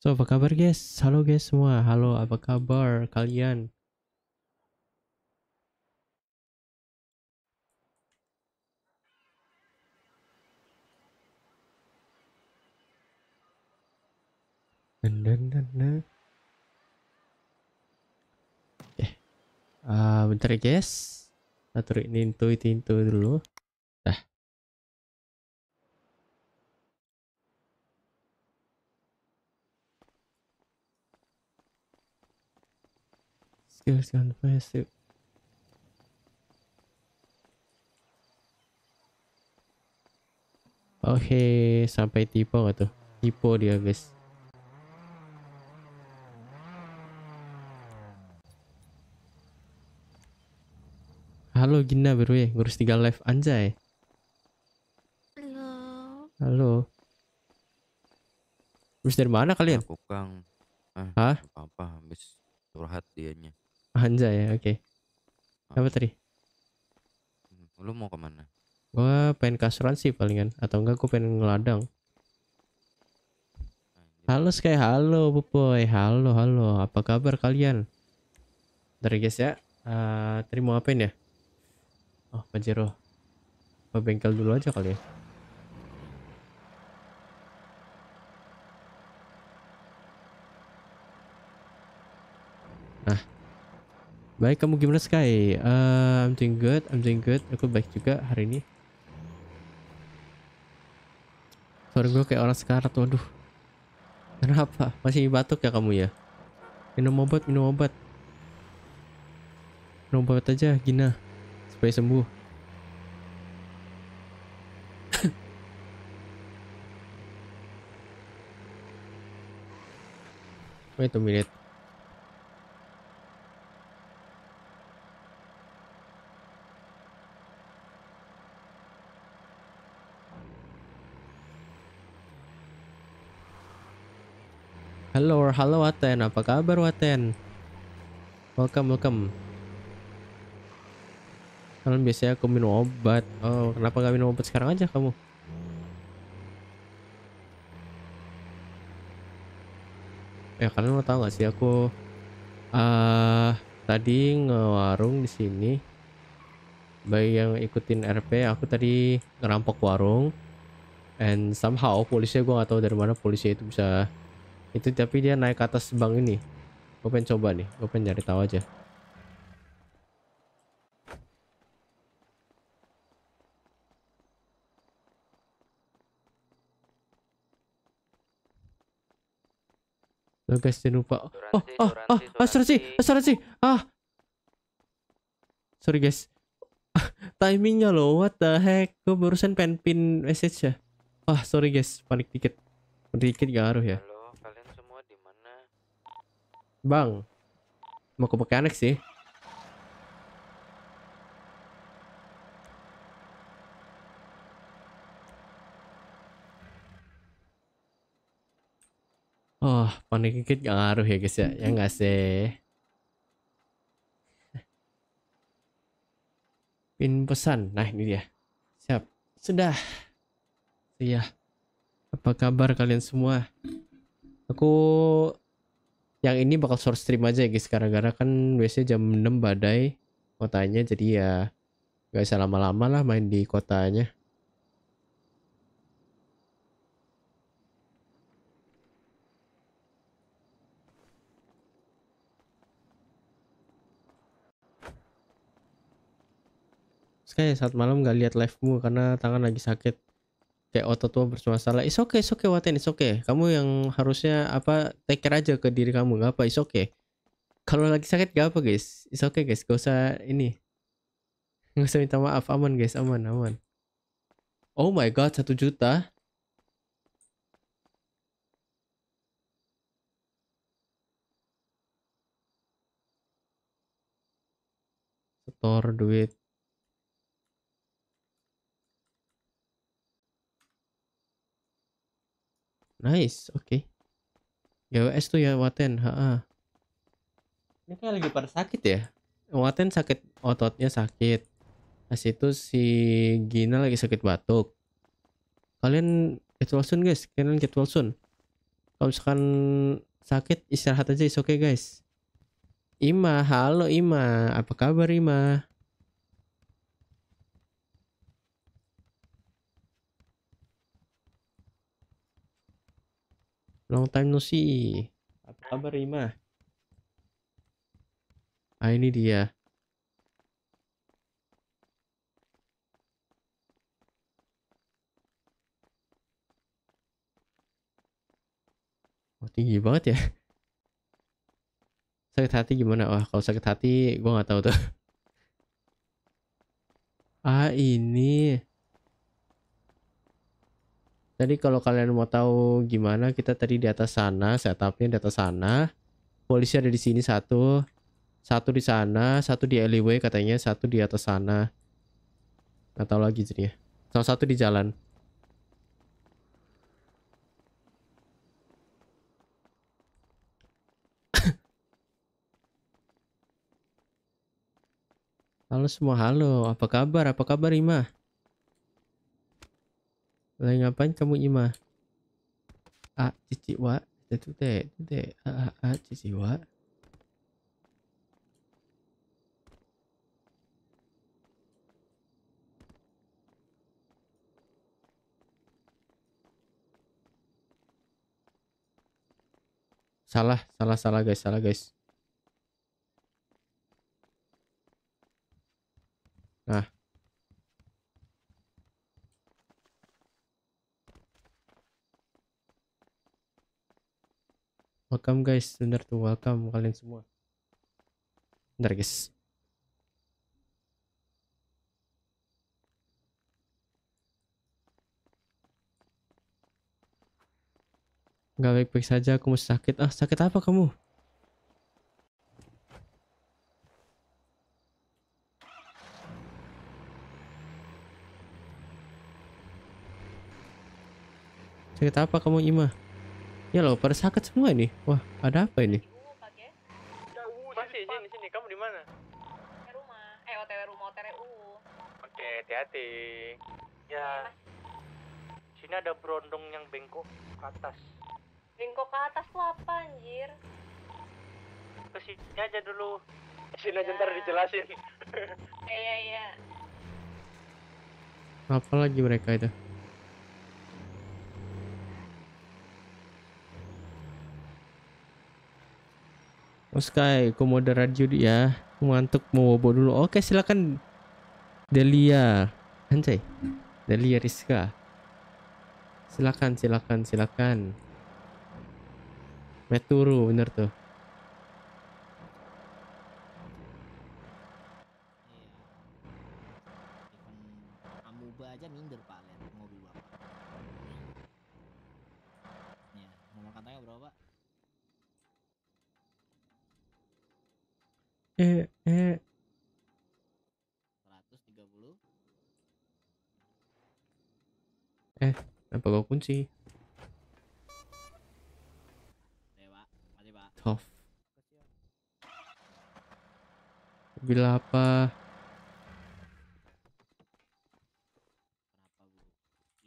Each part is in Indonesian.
So, apa kabar guys? Halo guys semua. Halo, apa kabar kalian? Dan dan dan Eh. Uh, bentar ya guys. Atur ini intu itu dulu. skills Oke, okay, sampai tipe gak tuh? Tipe dia, guys. Halo Gina baru ya, ngurus tiga live anjay. Halo. Halo. Terus dari mana kalian? Aku Kang. Ah, Hah? Apa, apa habis curhat dianya. Hanza ya, oke. Okay. Ah. Apa tadi? Hmm, lu mau kemana? Gua pengen kasuran sih palingan, atau enggak gua pengen ngeladang. Halo sekali halo boy, halo halo, apa kabar kalian? Dari ya, guys ya, uh, eh, terima apain ya? Oh Pajero, oh. apa bengkel dulu aja kali ya? Baik, kamu gimana Sky? Uh, I'm doing good, I'm doing good. Aku baik juga hari ini. Suara gue kayak orang sekarat, waduh. Kenapa? Masih batuk ya kamu ya? Minum obat, minum obat. Minum obat aja, Gina. Supaya sembuh. Wait a minute. halo Waten. Apa kabar Waten? Welcome, welcome. Kalian biasanya aku minum obat. Oh, kenapa gak minum obat sekarang aja kamu? Ya kalian mau tahu gak sih aku uh, tadi ngewarung di sini. Bayi yang ikutin RP, aku tadi ngerampok warung. And somehow polisi gue gak tahu dari mana polisi itu bisa itu tapi dia naik ke atas bang ini gue pengen coba nih gue pengen cari tahu aja Lo guys jangan lupa. Oh, oh, oh, oh asuransi, asuransi. Ah. Sorry guys. Ah, timingnya loh, what the heck. Gue barusan pengen pin message ya. Ah, sorry guys, panik dikit. Panik dikit gak ngaruh ya. Bang, mau ke mekanik sih. Oh, panik dikit gak ngaruh ya guys ya, ya gak sih? Pin pesan, nah ini dia. Siap, sudah. Iya. Apa kabar kalian semua? Aku yang ini bakal short stream aja ya guys karena gara kan biasanya jam 6 badai kotanya jadi ya gak usah lama-lama lah main di kotanya Sekarang saat malam gak lihat live mu karena tangan lagi sakit kayak otot tua bermasalah is okay is okay Waten is okay kamu yang harusnya apa take care aja ke diri kamu gak apa is okay kalau lagi sakit gak apa guys is okay guys gak usah ini gak usah minta maaf aman guys aman aman oh my god satu juta setor duit Nice, oke. Okay. GWS tuh ya Waten, ha. Ini kayak lagi pada sakit ya. Waten sakit ototnya sakit. Pas itu si Gina lagi sakit batuk. Kalian well soon guys, kalian well soon. Kalau misalkan sakit istirahat aja, oke okay, guys. Ima, halo Ima, apa kabar Ima? Long time no see. Apa kabar Rima? Ah ini dia. Oh, tinggi banget ya. Sakit hati gimana? Wah, kalau sakit hati gue nggak tahu tuh. Ah, ini. Jadi kalau kalian mau tahu gimana, kita tadi di atas sana, setupnya di atas sana. Polisi ada di sini satu, satu di sana, satu di alleyway katanya, satu di atas sana. Nggak tahu lagi jadinya. Salah satu di jalan. Halo semua, halo. Apa kabar? Apa kabar, Imah? Lain ngapain kamu Ima? A cici wa itu teh itu teh a a a cici wa. Salah, salah, salah guys, salah guys. welcome guys bener tuh welcome kalian semua bentar guys Gak baik-baik saja, aku masih sakit. Ah, sakit apa kamu? Sakit apa kamu, Ima? Ya loh, pada sakit semua ini. Wah, ada apa ini? Masih sini sini. Kamu di mana? Di rumah. Eh, OTW rumah OTW Oke, hati-hati. Ya. Sini ada berondong yang bengkok ke atas. Bengkok ke atas tuh apa, anjir? Ke sini aja dulu. Sini ya. aja iya. ntar dijelasin. Iya, iya. Apa lagi mereka itu? Sky, Komodo Radio ya. Ngantuk mau bobo dulu. Oke, silakan Delia. Anjay. Delia Rizka. Silakan, silakan, silakan. Meturu bener tuh. Kenapa bawa kunci. Tough. Bila apa?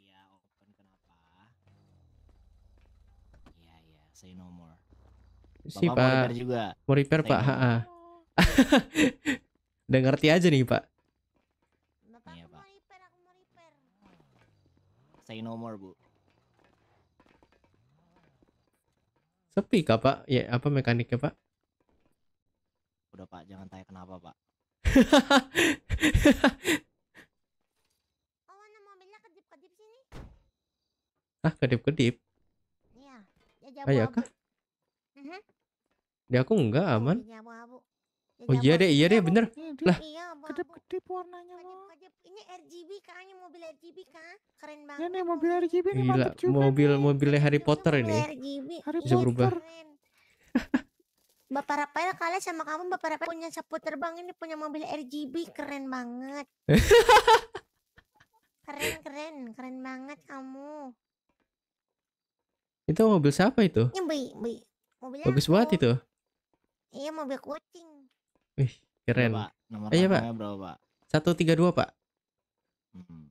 Iya, iya. si Bapak Pak. Mau repair juga. Mau repair Pak. Ha. Udah ngerti aja nih Pak. Say no more, Bu. Sepi kak Pak? Ya, apa mekaniknya, Pak? Udah, Pak, jangan tanya kenapa, Pak. oh, mobilnya kedip-kedip sini. Ah, kedip-kedip. Iya. Ah, ya, mhm. Di aku enggak aman. Abu -abu. Ya oh iya deh, iya deh, ya, bener. Iya lah, iya, kedip-kedip warnanya loh. Ini RGB kayaknya mobil RGB kan? Keren banget. Ini mobil RGB ini mobil nih. mobil Harry Potter ini. RGB. Harry Bisa Bapak Rafael kalah sama kamu, Bapak Rafael punya sapu terbang ini punya mobil RGB, keren banget. keren, keren, keren banget kamu. Itu mobil siapa itu? Ini bayi, bayi. Mobil Bagus banget itu. Iya, mobil kucing. Wih, keren. Pak. Nomor iya, Pak. berapa, Pak? 132, Pak. Hmm.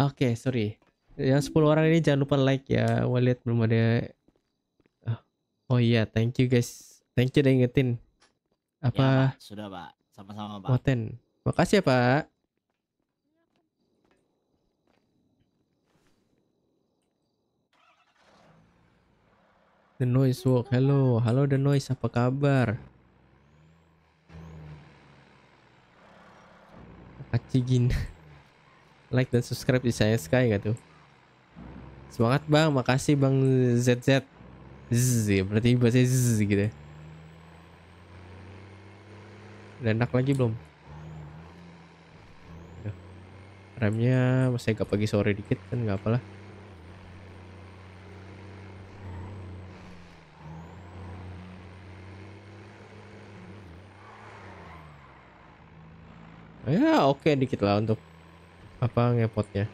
Oke, okay, sorry. Yang 10 orang ini jangan lupa like ya. Gua belum ada ah, Oh iya, thank you guys. Thank you udah ingetin. Apa? Ya, Pak. Sudah, Pak. Sama-sama, Pak. Moten. Makasih ya, Pak. The Noise Walk. Halo, halo The Noise, apa kabar? Acigin. like dan subscribe di saya Sky gak tuh? Semangat bang, makasih bang ZZ. Zzz, ya berarti bahasa zzz gitu ya. Udah enak lagi belum? Remnya masih agak pagi sore dikit kan nggak apalah. ya oke okay, dikit lah untuk apa ngepotnya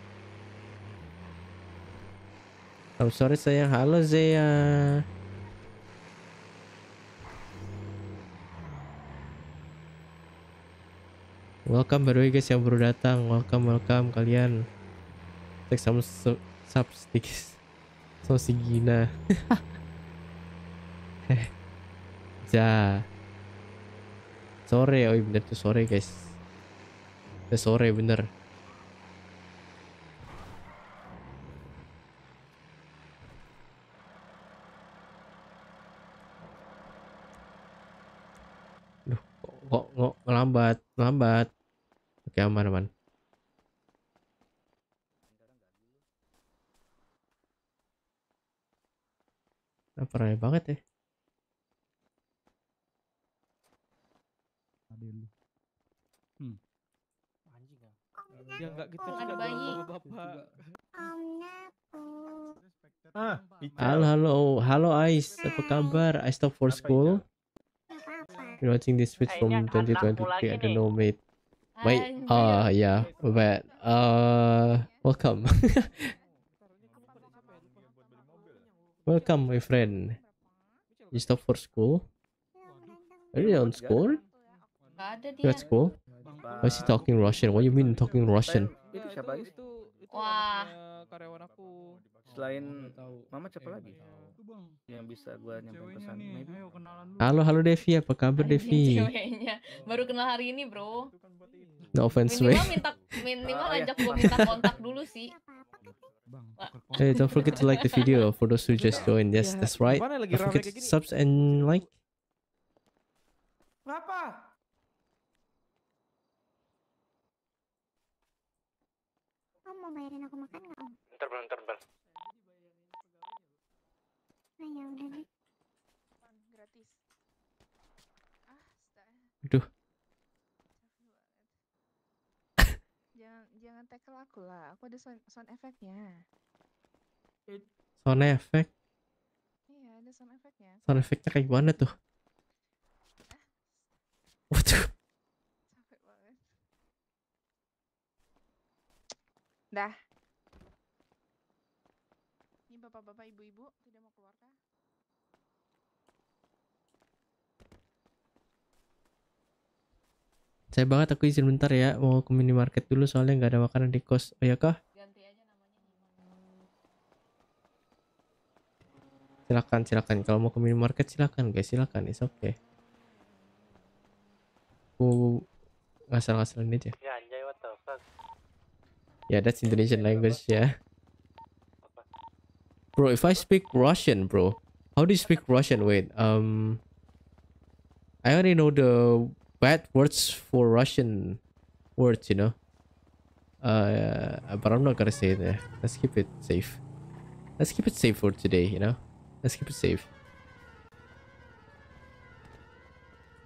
I'm sorry sayang halo Zeya Welcome baru ya, guys yang baru datang Welcome welcome kalian teks sama sub, sub sedikit Sama si Gina Ja Sore oh iya, bener tuh sore guys Udah sore bener. Duh, kok, kok, kok ngelambat Ngelambat Oke, aman, aman. Nah, banget ya. yang enggak gitu ada bayi. Ah, halo halo. Halo Ais, apa kabar? I stop for school. You're watching this switch from 2023. I don't know, mate. Wait, uh, yeah, but uh, welcome. welcome, my friend. You stop for school? Are you on school? You at school? Why is he talking Russian? What do you mean talking Russian? Itu siapa lagi? Wah. Karyawan aku. Selain Mama siapa lagi? Yang bisa gua nyampein pesan. Halo, halo Devi, apa kabar Devi? Baru kenal hari ini, Bro. Kan no offense, Minimal minta minimal ah, iya. ajak gua minta kontak dulu sih. Hey, don't forget to like the video for those who just joined. Yes, iya. that's right. Don't forget to subs and like. Kenapa? mau bayarin aku makan nggak om? Ntar bang, ntar bang. Nah ya udah deh. Gratis. Ah, jangan jangan tackle aku lah. Aku ada sound, sound efeknya. Sound effect? Iya ada sound effectnya. Sound effectnya kayak gimana tuh? Dah. Ini bapak-bapak, ibu-ibu tidak mau keluar kah? Saya banget aku izin bentar ya, mau ke minimarket dulu soalnya nggak ada makanan di kos. Oh ya kah? Ganti aja namanya. Silakan, silakan. Kalau mau ke minimarket silakan, guys. Silakan, oke. okay. Aku ngasal ini aja. Ya, Yeah, that's Indonesian language, yeah. Bro, if I speak Russian, bro. How do you speak Russian? Wait, um... I only know the bad words for Russian words, you know? Uh, but I'm not gonna say it there. Eh. Let's keep it safe. Let's keep it safe for today, you know? Let's keep it safe.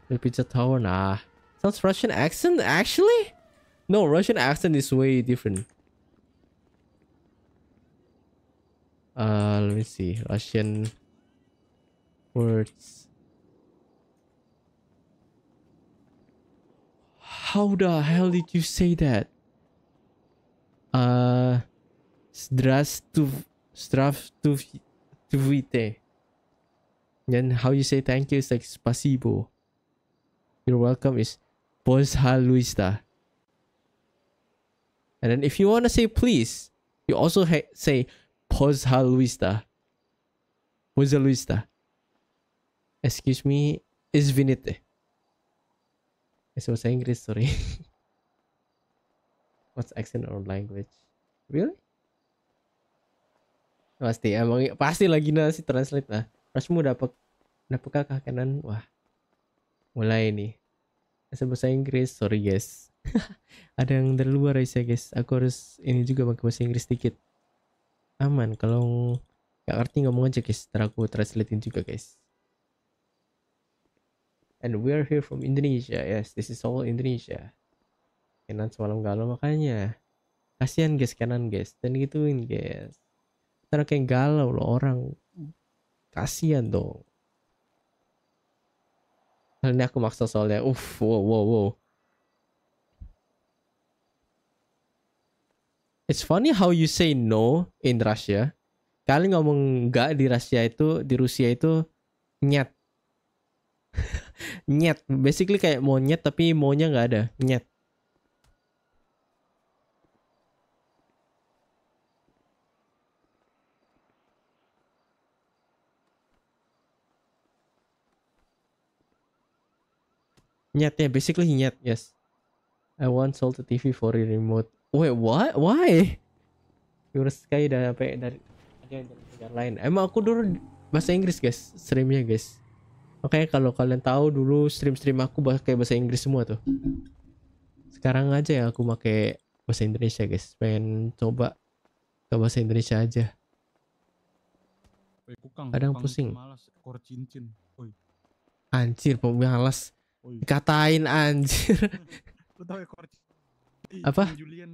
The pizza tower, nah. Sounds Russian accent, actually? No, Russian accent is way different. Uh, let me see. Russian words. How the hell did you say that? Uh, Zdravstvuyte. Then how you say thank you is like spasibo. You're welcome is Bonsaluista. And then if you want to say please, you also say posa Luista. Posa Luista. Excuse me, is Vinite. It's bahasa Inggris, sorry. What's accent or language? Really? Pasti emang pasti lagi nasi translate lah. Rasmu dapat dapat kakak kanan. Wah. Mulai nih. Bahasa Inggris, sorry guys ada yang dari luar ya guys aku harus ini juga pakai bahasa Inggris dikit aman kalau nggak ngerti ngomong aja guys ntar aku translatein juga guys and we are here from Indonesia yes this is all Indonesia Kenan semalam galau makanya kasihan guys Kenan guys dan gituin guys ntar kayak galau loh orang kasihan dong Hal ini aku maksa soalnya uff wow wow wow It's funny how you say no in Russia. Kali ngomong enggak di Rusia itu di Rusia itu nyet. nyet. Basically kayak mau nyet tapi maunya nggak ada. Nyet. Nyet ya, basically nyet, yes. I want sold the TV for a remote Wait, what? Why? Jurus kayak udah sampai dari aja yang dari negara lain. Emang aku dulu bahasa Inggris, guys, streamnya, guys. Oke, kalau kalian tahu dulu stream-stream aku pakai bahasa Inggris semua tuh. Sekarang aja ya aku pakai bahasa Indonesia, guys. Pengen coba ke bahasa Indonesia aja. Kukang, Kadang kukang pusing. Malas, ekor cincin. Anjir, pemalas. Katain anjir. Lu tahu ekor cincin? Apa? King Julian.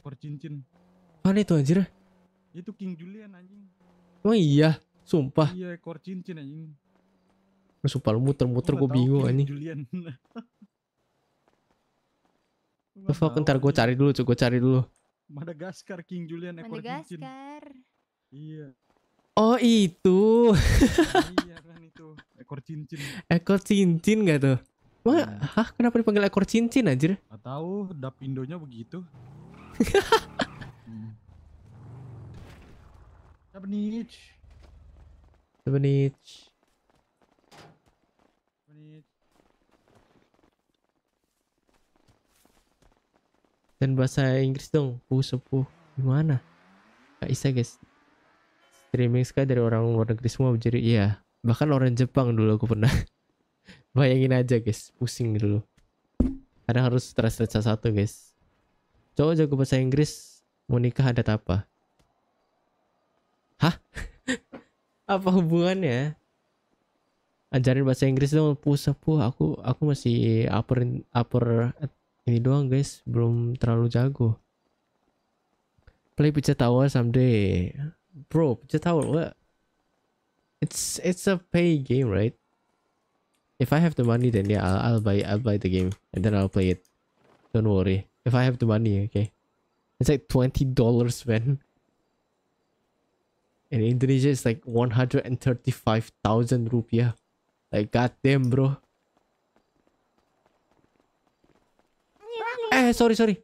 Ekor cincin. Mana itu anjir? Itu King Julian anjing. Emang oh iya, sumpah. Iya, ekor cincin anjing. Sumpah lu muter-muter gue bingung anjing. Julian. The fuck, ntar gue cari dulu cuy, gue cari dulu. Madagaskar King Julian ekor Madagaskar. cincin. Iya. Oh itu. iya kan itu ekor cincin. Ekor cincin gak tuh? ya. hah kenapa dipanggil ekor cincin anjir? Gak tahu, dap Indonya begitu. hmm. Sabenich. Sebenich. Dan bahasa Inggris dong, pu sepuh. Gimana? Gak bisa guys. Streaming sekali dari orang luar negeri semua jadi iya. Bahkan orang Jepang dulu aku pernah. Bayangin aja guys, pusing dulu. Gitu Karena harus stres stres satu guys. Cowok jago bahasa Inggris mau nikah ada apa? Hah? apa hubungannya? Ajarin bahasa Inggris dong, pusing puh. Aku aku masih upper upper ini doang guys, belum terlalu jago. Play pizza tower someday, bro. Pizza tower, what? It's it's a pay game, right? If I have the money, then yeah, I'll, I'll buy I'll buy the game and then I'll play it. Don't worry. If I have the money, okay. It's like twenty dollars, man. In Indonesia, it's like one hundred and thirty-five thousand rupiah. Like goddamn, bro. Eh, sorry, sorry.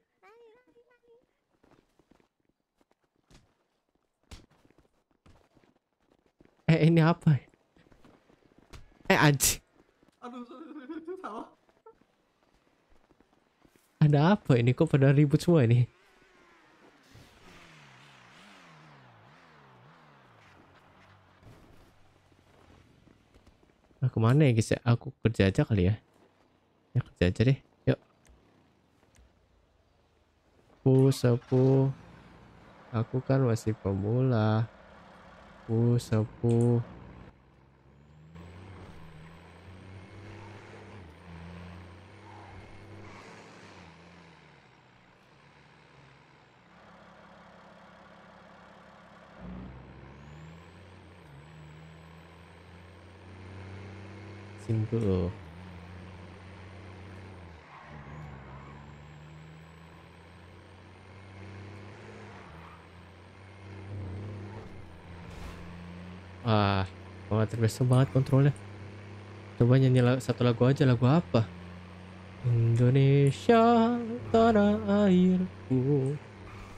Eh, ini apa? Eh, anjing. Ada apa ini? Kok pada ribut semua ini? Nah, kemana ya guys ya? Aku kerja aja kali ya. Ya kerja aja deh. Yuk. Pu sepu. Aku kan masih pemula. Aku sepu. dulu Wah, wah terbiasa banget kontrolnya. Coba nyanyi lagu, satu lagu aja, lagu apa? Indonesia, tanah airku,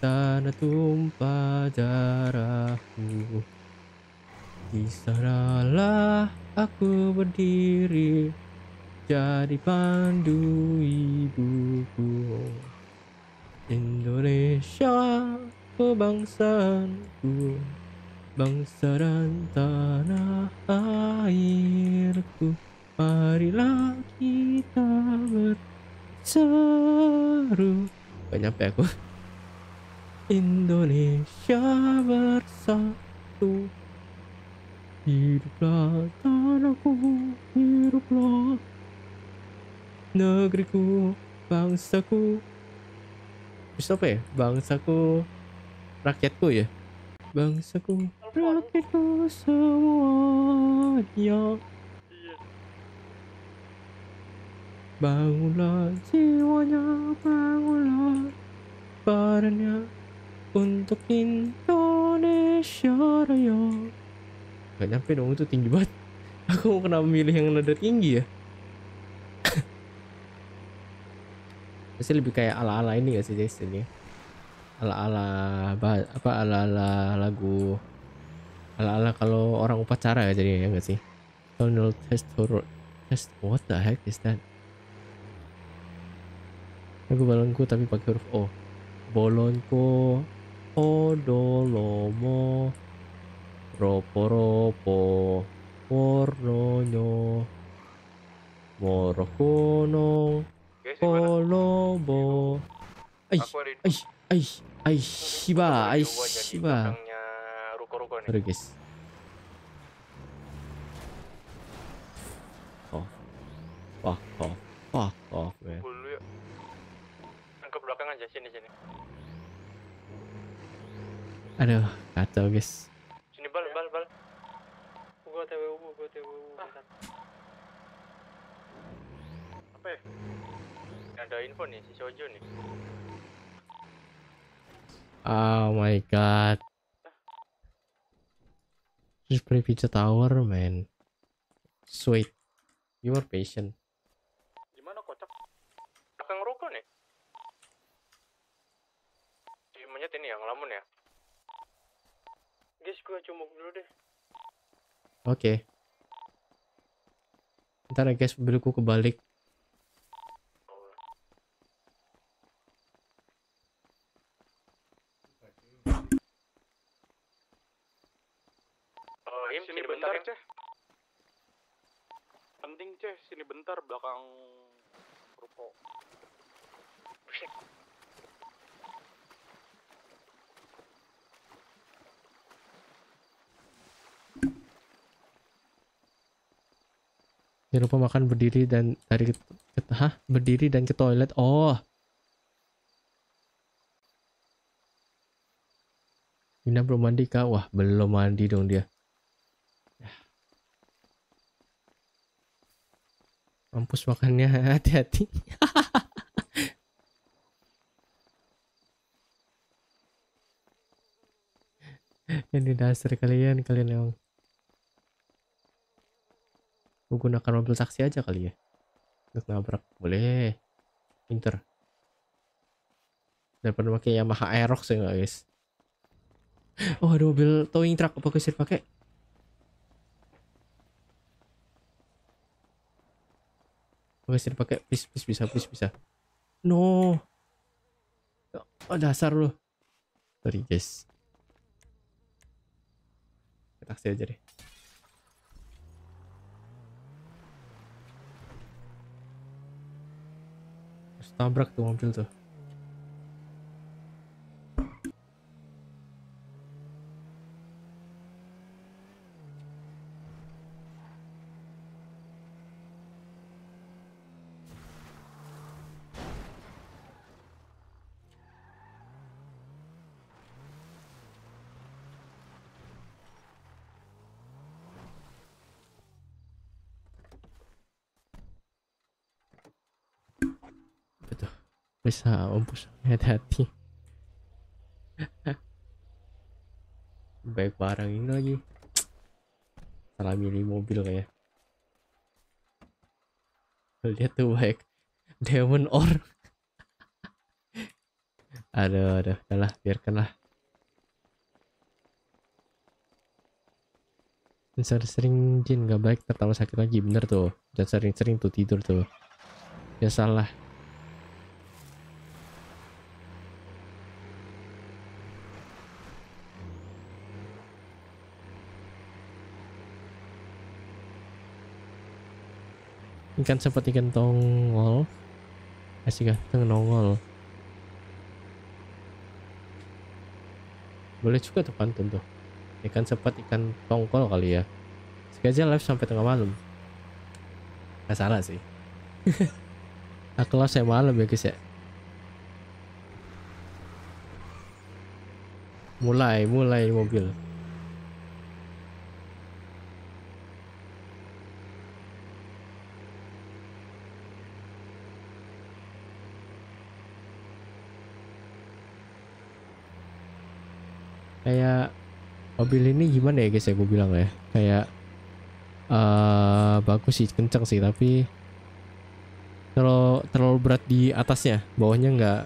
tanah tumpah darahku. Di sanalah aku berdiri jadi pandu ibuku Indonesia kebangsaanku bangsa dan tanah airku marilah kita berseru gak nyampe aku Indonesia bersatu Hiduplah tanahku, hiduplah negeriku, bangsaku. Bisa apa ya? Bangsaku, rakyatku ya? Bangsaku, rakyatku semua semuanya. Bangunlah jiwanya, bangunlah badannya untuk Indonesia Raya nggak nyampe dong itu tinggi banget aku mau kenapa milih yang nada tinggi ya pasti lebih kayak ala-ala ini gak sih Jason ya ala-ala apa ala-ala lagu ala-ala kalau orang upacara ya jadinya ya gak sih Tonal test test what the heck is that lagu balonku tapi pakai huruf O bolonku odolomo ropo ropo warnanya warah kono kolobo Aish, aish, aish, aish, shiba, aish, shiba. Sorry guys. Oh. fuck off, fuck off, man. belakang aja, sini, Aduh, kacau guys. bangsat. Apa ya? Ada info nih, si Sojo nih. Oh my god. Just play pizza tower, man. Sweet. You are patient. Gimana kocak? Belakang ruko nih. Si monyet ini yang lamun ya. Guys, gua cuma dulu deh. Oke. Okay. Ya eh, bentar ya guys, mobilku kebalik. sini bentar, Ceh. Penting, Ceh. Sini bentar belakang ruko. Buset. Jangan lupa makan berdiri dan dari ke, berdiri dan ke toilet. Oh. ini belum mandi kak? Wah belum mandi dong dia. Mampus makannya hati-hati. Ini dasar kalian, kalian yang menggunakan mobil taksi aja kali ya untuk nabrak boleh pinter daripada pakai Yamaha Aerox ya nggak guys oh ada mobil towing truck apa kusir pakai kusir pakai bis bis bisa bis bisa no oh dasar loh sorry guys taksi aja deh tabrak tuh mobil tuh bisa mampus hati-hati baik barang ini lagi salah milih mobil kayak lihat tuh baik demon or ada aduh adalah biarkanlah Jangan sering jin gak baik tertawa sakit lagi bener tuh jangan sering-sering tuh tidur tuh ya salah Ikan sempat ikan tongol. Asik eh, kan? Tongol. Boleh juga tuh pantun tuh. Ikan sempat ikan tongkol kali ya. sekejap live sampai tengah malam. Gak salah sih. Aku lah saya malam ya guys ya. Mulai, mulai mobil. kayak mobil ini gimana ya guys ya gue bilang ya kayak uh, bagus sih kenceng sih tapi terlalu terlalu berat di atasnya bawahnya nggak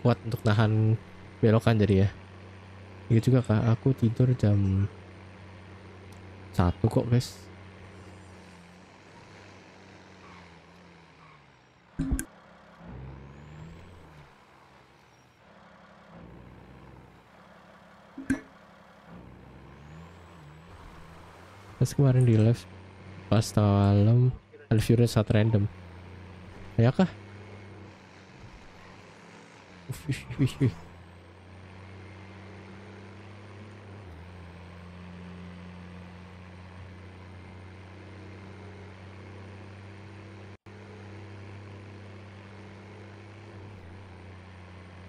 kuat untuk nahan belokan jadi ya gitu juga kak aku tidur jam satu kok guys pas kemarin di live pas malam Alvira saat random ya kah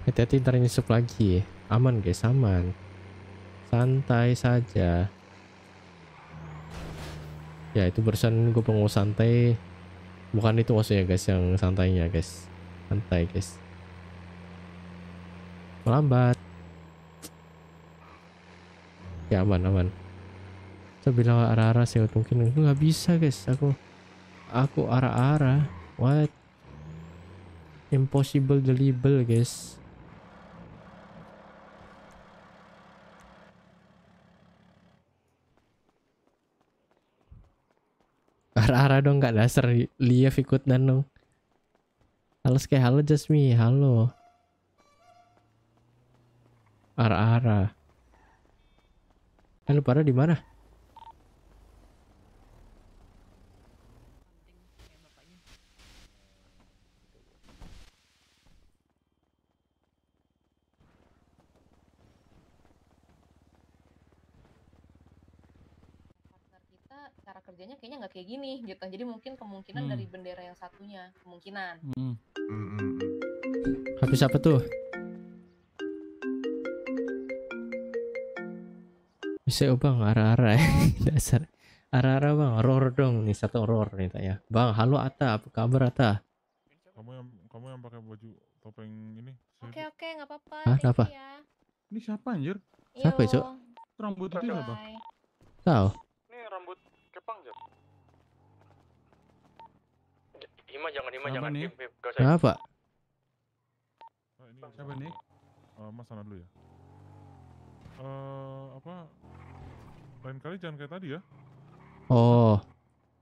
hati-hati ntar nyusup lagi ya. aman guys aman santai saja ya itu barusan gue pengen santai bukan itu maksudnya guys yang santainya guys santai guys melambat ya aman aman saya bilang arah-arah sih mungkin itu nggak bisa guys aku aku arah-arah what impossible delible guys arah-arah dong gak dasar Lia ikut dan dong halo sekali halo Jasmine. halo arah-arah Halo, para di mana kayaknya nggak kayak gini gitu jadi mungkin kemungkinan hmm. dari bendera yang satunya kemungkinan hmm. Hmm. habis apa tuh bisa bang arah-arah ya. dasar arah-arah bang roar dong nih satu roar nih tanya bang halo Ata apa kabar Ata kamu yang kamu yang pakai baju topeng ini oke okay, oke okay, nggak apa-apa ah apa ya. ini siapa anjir siapa itu rambut itu apa tahu Hima jangan, Hima jangan. Nih? Him, him. Gak usah. Kenapa? Oh, ini siapa nih? Uh, mas sana dulu ya. Uh, apa? Lain kali jangan kayak tadi ya. Oh.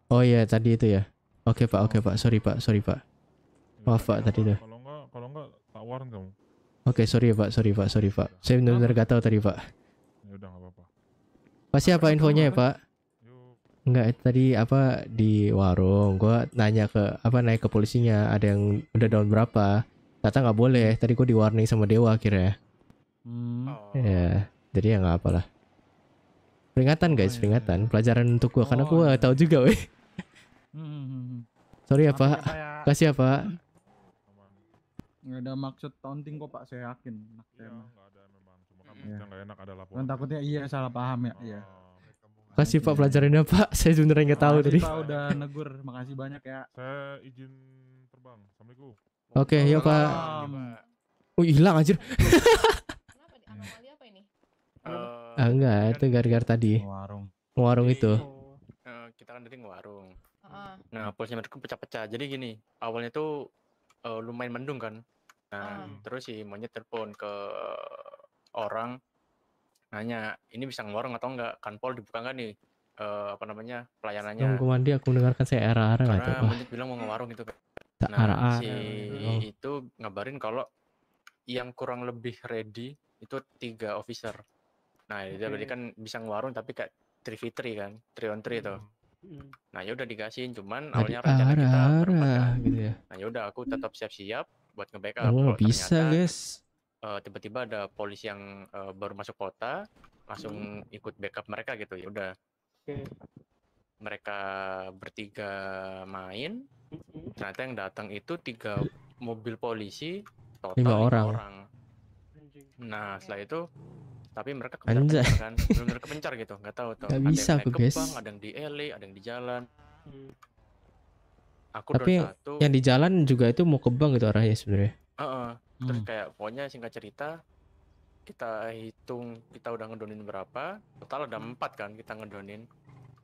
Oh iya, tadi itu ya. Oke, Pak. Oke, Pak. Sorry, Pak. Sorry, Pak. Iya, Maaf, iya, Pak, iya, tadi itu. Kalau enggak, kalau enggak tak warn kamu. Oke, sorry ya, Pak. Sorry, Pak. Sorry, Pak. Saya benar-benar gak tahu tadi, Pak. Ya udah, enggak apa-apa. Pasti apa infonya ya, Pak? Enggak tadi apa di warung gue nanya ke apa naik ke polisinya ada yang udah down berapa kata nggak boleh tadi gue warning sama dewa akhirnya hmm. ya jadi ya nggak apalah peringatan guys oh, iya, peringatan iya. pelajaran untuk gue oh, karena gue iya. tahu juga weh hmm. sorry ya pak kasih ya pak nggak ada maksud taunting kok pak saya yakin ya, ada memang cuma kan yeah. enak ada laporan takutnya iya salah paham ya iya. oh. iya Makasih Pak pelajarannya Pak. Saya sebenarnya nggak tahu tadi. Pak udah negur. Makasih banyak ya. Saya izin terbang. Assalamualaikum. Oke, okay, yuk Pak. Oh, hilang anjir. Kenapa di Anomali apa ini? Uh, ah, enggak, itu gara-gara tadi. Warung. Warung itu. Uh, kita kan dari warung. Uh. Nah, posnya mereka pecah-pecah. Jadi gini, awalnya tuh uh, lumayan mendung kan. Nah, uh. terus si monyet telepon ke orang nanya ini bisa ngorong atau enggak kanpol dibuka enggak nih uh, apa namanya pelayanannya Sebelum mandi aku mendengarkan saya era ara karena itu, bilang mau ngewarung itu. kan nah ara -ara. si ya, ya. oh. itu ngabarin kalau yang kurang lebih ready itu tiga officer nah okay. itu berarti kan bisa ngewarung tapi kayak three v kan three on three itu hmm. nah nah udah dikasihin cuman awalnya rencana -ara. kita berpakaian. gitu ya nah udah aku tetap siap siap buat nge-backup oh, bisa ternyata, guys Eh, tiba-tiba uh, ada polisi yang uh, baru masuk kota langsung hmm. ikut backup mereka gitu ya udah okay. mereka bertiga main hmm. ternyata yang datang itu tiga mobil polisi total lima orang. orang nah setelah itu tapi mereka kepencar gitu kan Belum mereka kepencar gitu nggak tahu tuh nggak bisa naik guys kebang, ada yang di LA ada yang di jalan hmm. aku tapi yang, satu. yang di jalan juga itu mau kebang gitu arahnya sebenarnya uh -uh terus hmm. kayak pokoknya singkat cerita kita hitung kita udah ngedonin berapa total ada hmm. empat kan kita ngedonin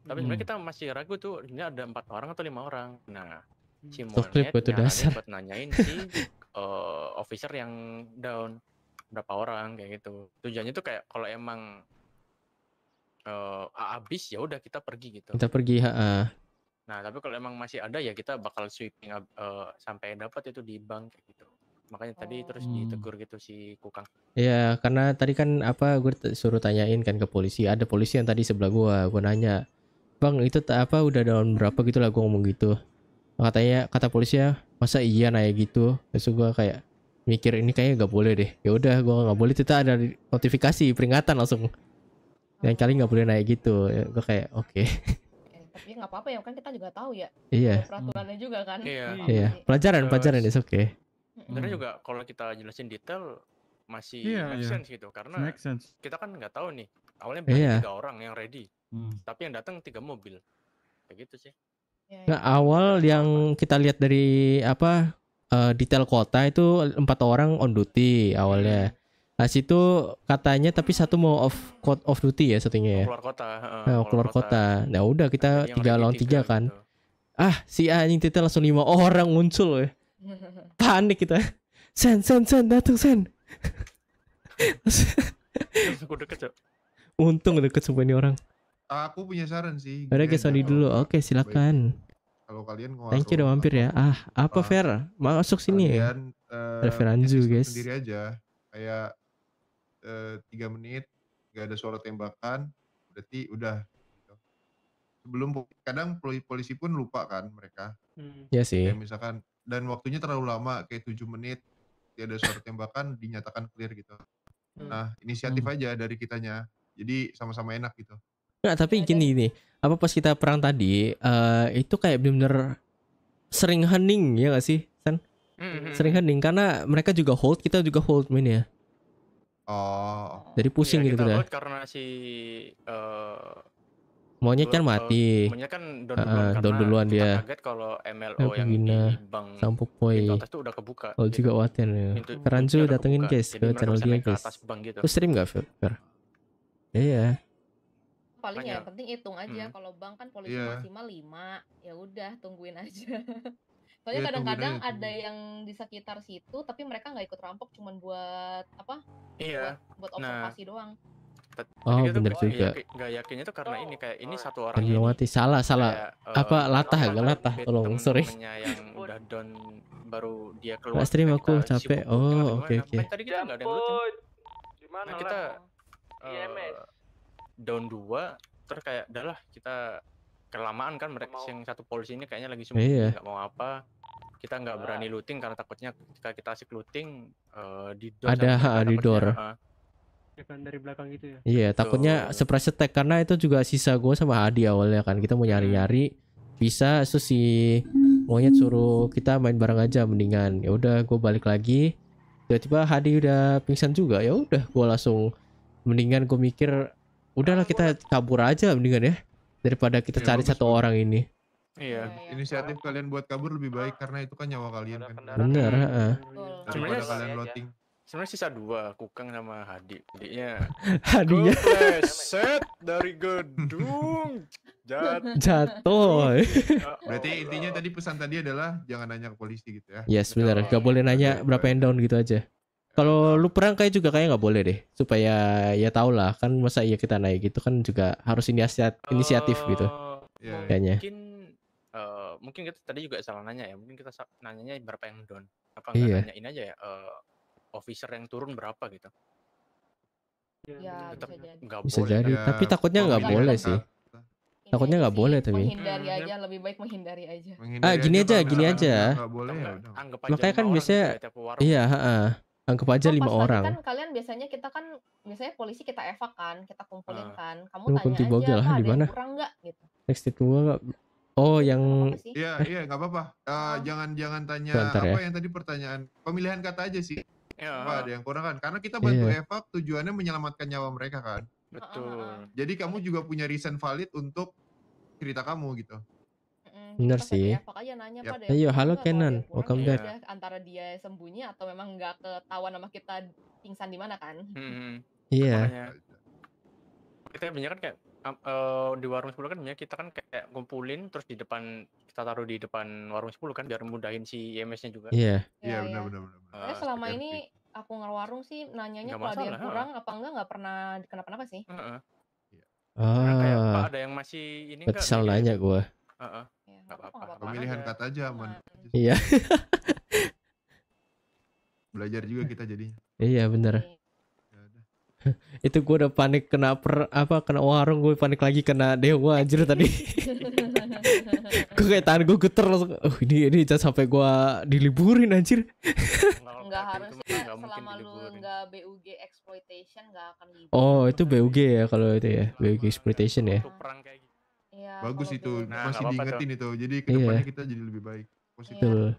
tapi sebenarnya hmm. kita masih ragu tuh ini ada empat orang atau lima orang nah si Monet dasar. buat nanyain si uh, officer yang down berapa orang kayak gitu tujuannya tuh kayak kalau emang uh, eh, abis ya udah kita pergi gitu kita pergi ha -ha. nah tapi kalau emang masih ada ya kita bakal sweeping uh, sampai dapat itu di bank kayak gitu makanya tadi oh. terus ditegur gitu si kukang ya karena tadi kan apa gue suruh tanyain kan ke polisi ada polisi yang tadi sebelah gue gue nanya bang itu apa udah daun berapa gitu lah gue ngomong gitu katanya kata polisi ya masa iya naik gitu terus gue kayak mikir ini kayaknya nggak boleh deh ya udah gue nggak boleh kita ada notifikasi peringatan langsung yang kali nggak boleh naik gitu ya, gue kayak oke okay. Eh, tapi nggak apa-apa ya kan kita juga tahu ya iya peraturannya juga kan iya, iya. pelajaran pelajaran itu oke okay sebenarnya hmm. juga kalau kita jelasin detail masih yeah, make yeah. sense gitu karena sense. kita kan nggak tahu nih awalnya yeah. tiga orang yang ready hmm. tapi yang datang tiga mobil kayak gitu sih iya, Nah, iya. awal yang kita lihat dari apa uh, detail kota itu empat orang on duty awalnya. Hmm. Nah situ katanya tapi satu mau off off duty ya satunya ya. Oh, keluar kota. Uh, nah, keluar kota. kota. Nah udah kita tiga lawan tiga gitu. kan. Gitu. Ah si anjing titel langsung lima orang muncul ya panik kita gitu. sen sen sen datang sen untung deket semua ini orang aku punya saran sih ada guys sorry dulu oke silakan kalau kalian mau thank you udah mampir ya ah apa Fer masuk sini ya ada Feranzu guys sendiri aja kayak eh, tiga menit gak ada suara tembakan berarti udah sebelum kadang polisi pun lupa kan mereka hmm. ya sih misalkan dan waktunya terlalu lama kayak tujuh menit tidak ada suara tembakan dinyatakan clear gitu. Hmm. Nah, inisiatif hmm. aja dari kitanya. Jadi sama-sama enak gitu. Nah, tapi gini nih, apa pas kita perang tadi uh, itu kayak benar-benar sering hening ya gak sih, sen hmm. Sering hening karena mereka juga hold, kita juga hold main ya. Oh. Jadi pusing iya, gitu kita kan. karena si uh, Monyet kan mati. Monyet kan down duluan, uh, down duluan dia. Kaget kalau MLO yang di bang Sampuk Poi. Atas udah kebuka. Kalau oh, juga gitu. Waten ya. Kerancu datengin guys ke channel dia guys. Gitu. Lu stream gak Fer? Iya. Paling ya penting hitung aja. Hmm. Kalau bang kan polisi yeah. maksimal 5. Ya udah tungguin aja. Soalnya iya, kadang-kadang ada yang di sekitar situ tapi mereka nggak ikut rampok cuman buat apa? Iya. Buat, buat nah. observasi nah. doang Oh Jadi gitu bener juga. Gak yakin, yakinnya tuh karena ini kayak ini satu orang. mati salah salah. Kayak, eh, apa uh, latah gak ya? latah? Tolong temen sorry. Yang udah down baru dia keluar. Nah, stream aku capek. Oh oke oke. Okay, okay. Tadi kita nggak ada yang Nah, kita uh, down dua terus kayak adalah kita kelamaan kan mereka yang satu polisi ini kayaknya lagi sembunyi iya. nggak iya. mau apa kita nggak iya. berani looting karena takutnya ketika kita asik looting uh, di door ada di door uh, kan dari belakang gitu ya iya yeah, takutnya surprise attack karena itu juga sisa gue sama Adi awalnya kan kita mau hmm. nyari-nyari bisa susi si monyet suruh kita main bareng aja mendingan ya udah gue balik lagi tiba-tiba Hadi udah pingsan juga ya udah gue langsung mendingan gue mikir udahlah kita kabur aja mendingan ya daripada kita iya, cari satu orang ini iya, iya, iya, inisiatif kalian buat kabur lebih baik karena itu kan nyawa kalian kan. Benar, heeh. Daripada kalian loading sebenarnya sisa dua Kukang sama Hadi Hadinya Hadinya set dari gedung jat jatuh berarti oh, intinya tadi pesan tadi adalah jangan nanya ke polisi gitu ya yes benar gak boleh nanya berapa yang down gitu aja kalau lu perang kayak juga kayak nggak boleh deh supaya ya tau lah kan masa iya kita naik gitu kan juga harus inisiatif inisiatif uh, gitu yeah, iya, iya. kayaknya mungkin uh, mungkin kita tadi juga salah nanya ya mungkin kita nanyanya berapa yang down apa nggak yeah. nanyain aja ya uh, officer yang turun berapa gitu ya, ya tetap nggak boleh bisa jadi ya, tapi takutnya nggak boleh sih ini takutnya nggak boleh tapi menghindari iya. aja lebih baik menghindari aja menghindari ah gini aja, aja gini aja iya, boleh anggap aja makanya kan biasanya gitu iya heeh anggap aja lima oh, orang. Kan kalian biasanya kita kan biasanya polisi kita evak kan, kita kumpulin ah. kan. Kamu Lu tanya aja lah, di yang Kurang nggak? gitu. Next itu gua Oh, yang Iya, eh. iya, nggak apa-apa. Uh, oh. jangan jangan tanya Bentar, ya. apa ya? yang tadi pertanyaan. Pemilihan kata aja sih. Apa iya. ada yang kurang kan? Karena kita bantu iya. evak tujuannya menyelamatkan nyawa mereka kan. Betul. Ah, ah, ah. Jadi kamu juga punya reason valid untuk cerita kamu gitu. Bener sih. nanya yep. pada. Ayo, halo Kenan, welcome back. Ya, antara dia sembunyi atau memang nggak ketahuan sama kita pingsan di mana kan? Hmm. Iya. Yeah. Kita banyak kan kayak uh, di warung sebelah kan banyak kita kan kayak ngumpulin terus di depan kita taruh di depan warung 10 kan biar mudahin si IMS-nya juga. Iya. Yeah. Iya, yeah, iya, iya. benar benar benar. Uh, selama ini aku ngewarung sih nanyanya kalau ada yang kurang apa enggak nggak pernah kenapa-napa sih. Uh -uh. Ah. Kayak, ada yang masih ini enggak? Kesal nanya gua. Heeh. Uh -uh. Enggak apa-apa. Pemilihan kata aja aman. Iya. Belajar juga kita jadinya. Iya, bener. itu gue udah panik kena per apa kena warung gue panik lagi kena dewa anjir tadi gue kayak tangan gue geter langsung oh ini ini jangan sampai gue diliburin anjir nggak harus ya, selama lu nggak BUG exploitation nggak akan libur oh itu BUG ya kalau itu ya BUG exploitation ya, ya bagus itu nah, masih -apa, diingetin itu jadi kedepannya iya. kita jadi lebih baik positif iya.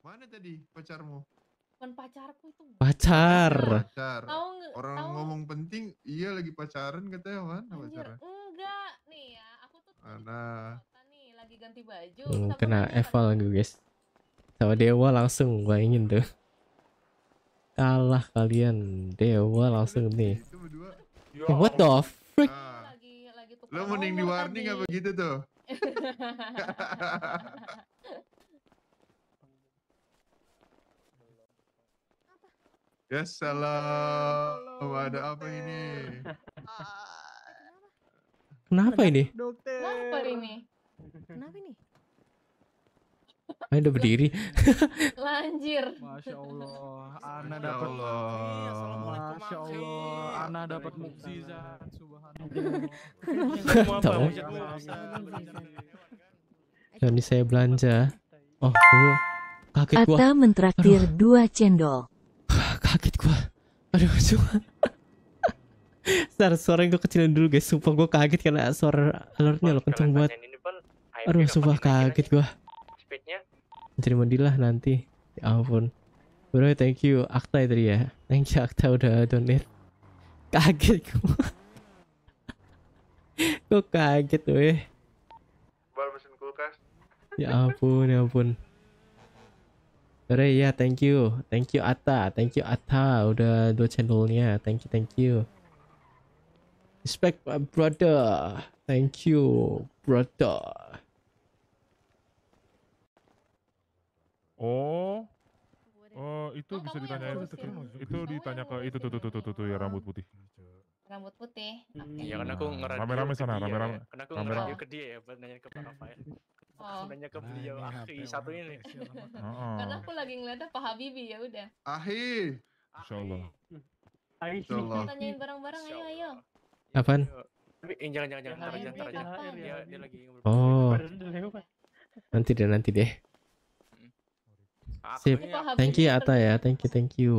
mana tadi pacarmu bukan pacarku itu pacar iya. pacar Tau, orang tau. ngomong penting iya lagi pacaran katanya mana Anjir, pacaran enggak nih ya aku tuh mana nih lagi ganti baju hmm, kena eval gue guys sama dewa langsung gua ingin tuh kalah kalian dewa iya, langsung nih eh, what the iya. fuck? Nah. lo mending di warning apa gitu tuh Ya salah. Oh, ada apa ini? Ah. Kenapa ini? Dokter. Kenapa ini? Kenapa ini? Ayo udah berdiri. Lanjir. Masya Allah. Ana dapat. Masya Allah. Iya. Ana dapat mukjizat. Subhanallah. Tahu. Jadi saya belanja. Oh, dulu. Kaget gua. Ata mentraktir dua cendol. Aduh, cuma... Ntar suara gue kecilin dulu guys, sumpah gue kaget karena suara alertnya lo kenceng banget. Ya, Aduh, sumpah kaget gue. Speednya? Jadi mandilah nanti. Ya ampun. Bro, thank you Akta ya tadi ya. Thank you Akta udah donate. Kaget gue. gue kaget weh. Baru mesin kulkas. Ya ampun, ya ampun. Sore ya thank you thank you Atta thank you Atta udah dua channelnya thank you thank you respect my uh, brother thank you brother oh Oh, itu oh, bisa ditanya itu, itu ditanya ke itu tuh tuh tuh tuh tuh, tuh ya rambut putih. Rambut putih. Okay. Ya karena aku ngerasa. Rame-rame sana, rame-rame. Karena aku ngerasa ke dia ya buat nanya ke Pak Rafael apakah oh. nanya ke nah, beliau nah, Akhi satu ini karena aku lagi ngeliatnya Pak Habibie ya udah Ahi Insyaallah Insyaallah tanyain bareng-bareng ayo ayo apaan tapi eh, jangan jangan jangan ntar jangan ntar dia dia lagi ngobrol oh nanti deh nanti deh Sip, thank you Ata ya, thank you, thank you,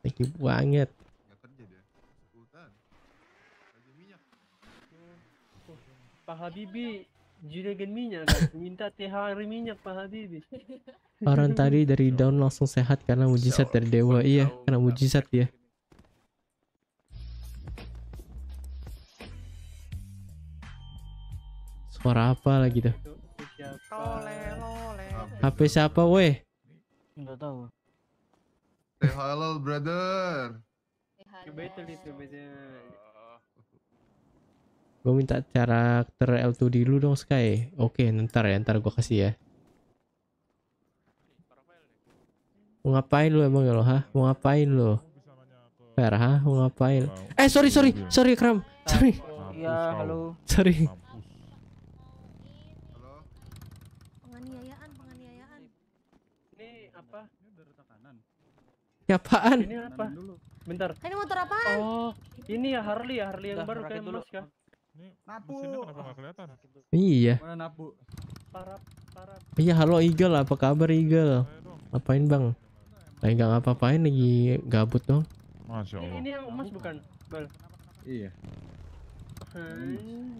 thank you banget. Pak Habibie juragan minyak kan? minta hari minyak Pak Habibie orang tadi dari down langsung sehat karena mujizat dari dewa iya karena mujizat ya suara apa lagi tuh HP siapa weh Enggak tahu teh halal brother betul itu betul Gue minta karakter L2 dulu dong Sky. Oke, okay, ntar ya, ntar gue kasih ya. Mau ngapain lu emang ya lo, ha? Mau ngapain lu Fair, ha? Mau ngapain? Eh, sorry, sorry, sorry, Kram. Sorry. Iya, halo. Sorry. Ini apaan? Ini apa? Bentar. Ini motor apaan? Oh, ini ya Harley ya, Harley yang Dah, baru kayak Mas ya napu. kenapa gak kelihatan? Iya. Mana napu? Parap, parap. Iya, halo Eagle, apa kabar Eagle? Ngapain, Bang? Lagi enggak ngapa-ngapain lagi gabut dong. Masya Allah. Ini yang emas bukan, Bal? Iya.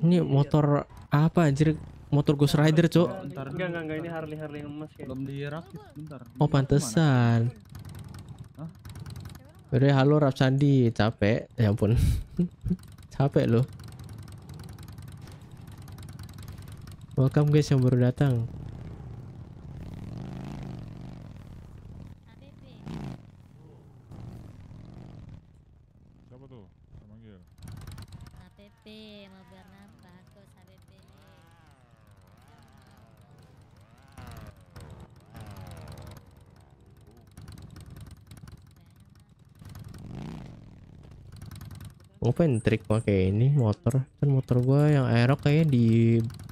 Ini motor apa anjir? Motor Ghost Rider, Cok. Enggak, enggak, enggak. Ini Harley Harley yang emas kayak. Belum dirakit, bentar. Oh, pantesan. Hah? Beri halo Sandi, capek. Ya ampun. capek loh. Welcome guys yang baru datang. yang trik pakai ini motor kan motor gua yang aerok kayaknya di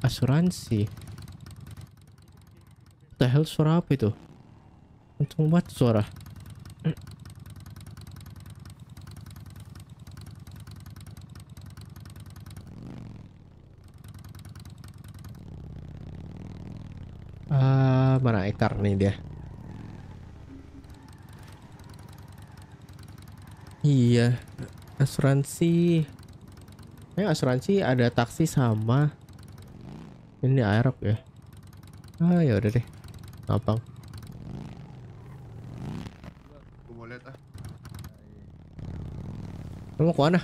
asuransi the hell suara apa itu untung banget suara uh, mana ekar nih dia iya Asuransi. Ini asuransi ada taksi sama ini Arab ya. Ah ya udah deh. Gampang. mau ah. Lu mau ke mana?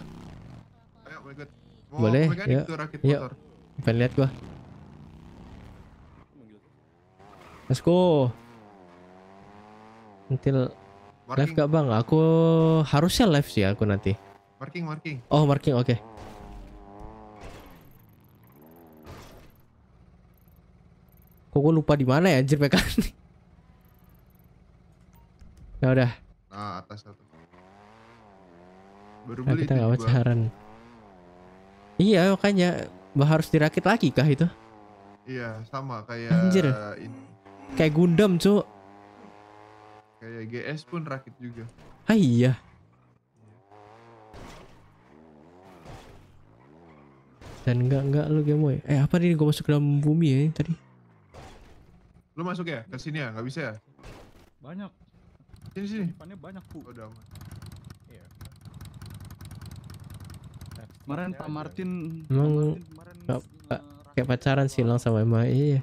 Boleh, ya. ya Pengen lihat gua. Let's go. nanti live gak bang? Aku harusnya live sih aku nanti. Marking, marking. Oh, marking, oke. Okay. Kok gue lupa di mana ya anjir ini? Ya udah. Nah, atas satu. Baru nah, kita nggak pacaran. Iya, makanya harus dirakit lagi kah itu? Iya, sama kayak Anjir. ini. Kayak Gundam, Cuk. Kayak GS pun rakit juga. Ah iya. Dan enggak enggak lu gemoy. Eh apa nih gue masuk ke dalam bumi ya tadi? Lu masuk ya ke sini ya? Enggak bisa ya? Banyak. Sini sini. Depannya banyak, Bu. Udah. Oh, iya. Kemarin Pak Martin emang kayak pacaran sih lang sama Emma iya, iya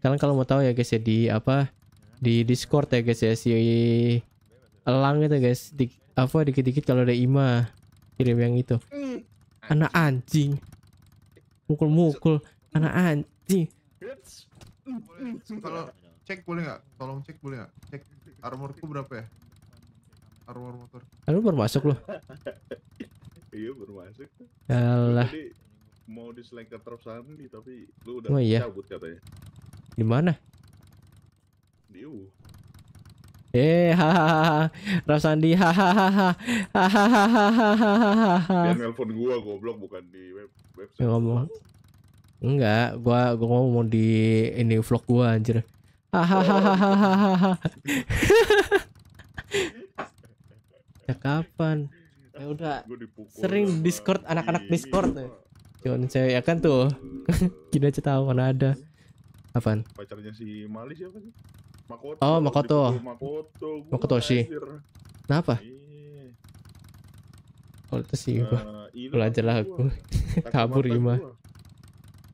kalian kalau mau tahu ya guys ya di apa di Discord ya guys ya si Elang itu guys di, apa dikit-dikit kalau ada Ima kirim yang itu hmm. anak anjing mukul-mukul anak anjing kalau cek boleh nggak tolong cek boleh nggak cek armorku berapa ya armor motor lu baru masuk loh iya baru masuk Alah. mau di ke terus nih tapi lu udah oh, iya. cabut katanya di mana di U Eh, hahaha, Rasandi, hahaha, hahaha, Dia ha gua goblok bukan di web website. ha ngomong. Enggak, gua gua mau ha di ini vlog gua anjir. Hahaha. ya kapan? Ya udah. Sering Discord anak-anak Discord. Cuman cewek ya kan tuh. ha iya. aja tahu mana ada. Apaan? Pacarnya si malis siapa sih? Makoto. Oh, Makoto. Makoto. Makoto sih. Kenapa? Iya. Oh, itu sih gua. Eh, belajar lah aku. Kabur gimana?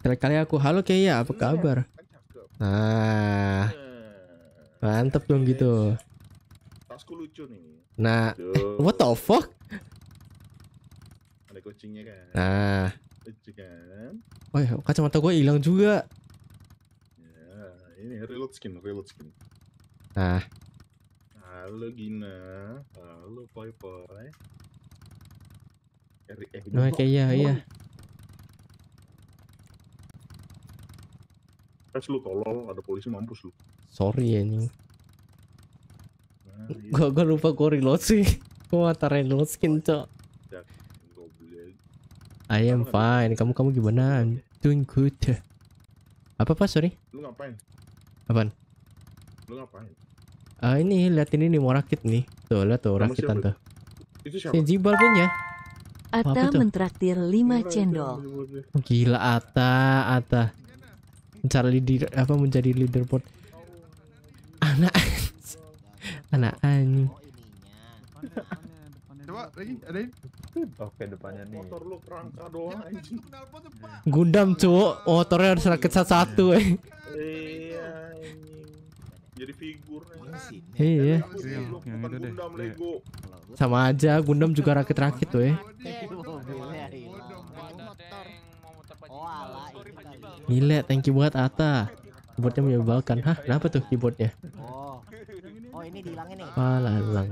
Kali-kali aku, halo Kaya, apa iya, kabar? Nah, iya. mantep dong gitu. Tasku lucu nih. Nah, eh, what the fuck? Ada kucingnya kan? Nah. Kucing kan? Oh ya, kacamata gue hilang juga ini reload skin, reload skin. Nah. Halo Gina, halo Poi Poi. Dari eh, oh, kayak iya, iya. Tes lu tolol, ada polisi mampus lu. Sorry ya nih. Nah, iya. gua, gua lupa gua reload sih. gua mata reload skin, Cok. Ya, I am fine. Kamu kamu gimana? Doing good. Apa apa sorry? Lu ngapain? Apaan? Lu ngapain? Ah uh, ini liatin ini mau rakit nih. Tuh lihat tuh rakit rakitan tuh. Itu siapa? Si Jibal punya. Ata mentraktir 5 cendol. Gila Ata Ata. Mencari leader apa menjadi leaderboard. Anak anak anjing. Oh, Coba lagi, ada ini. Oke, depannya nih. Motor lu kerangka doang anjing. Gundam, cowok. Motornya harus rakit satu-satu, eh. Iya, Jadi figur. nih. Iya. iya. iya yang itu deh. Iya. Sama aja, Gundam juga rakit-rakit, weh. Oh, Gila, thank you buat Ata. Keyboardnya menyebalkan. Hah, kenapa tuh keyboardnya? Oh, oh ini dihilangin nih. Alah, hilang.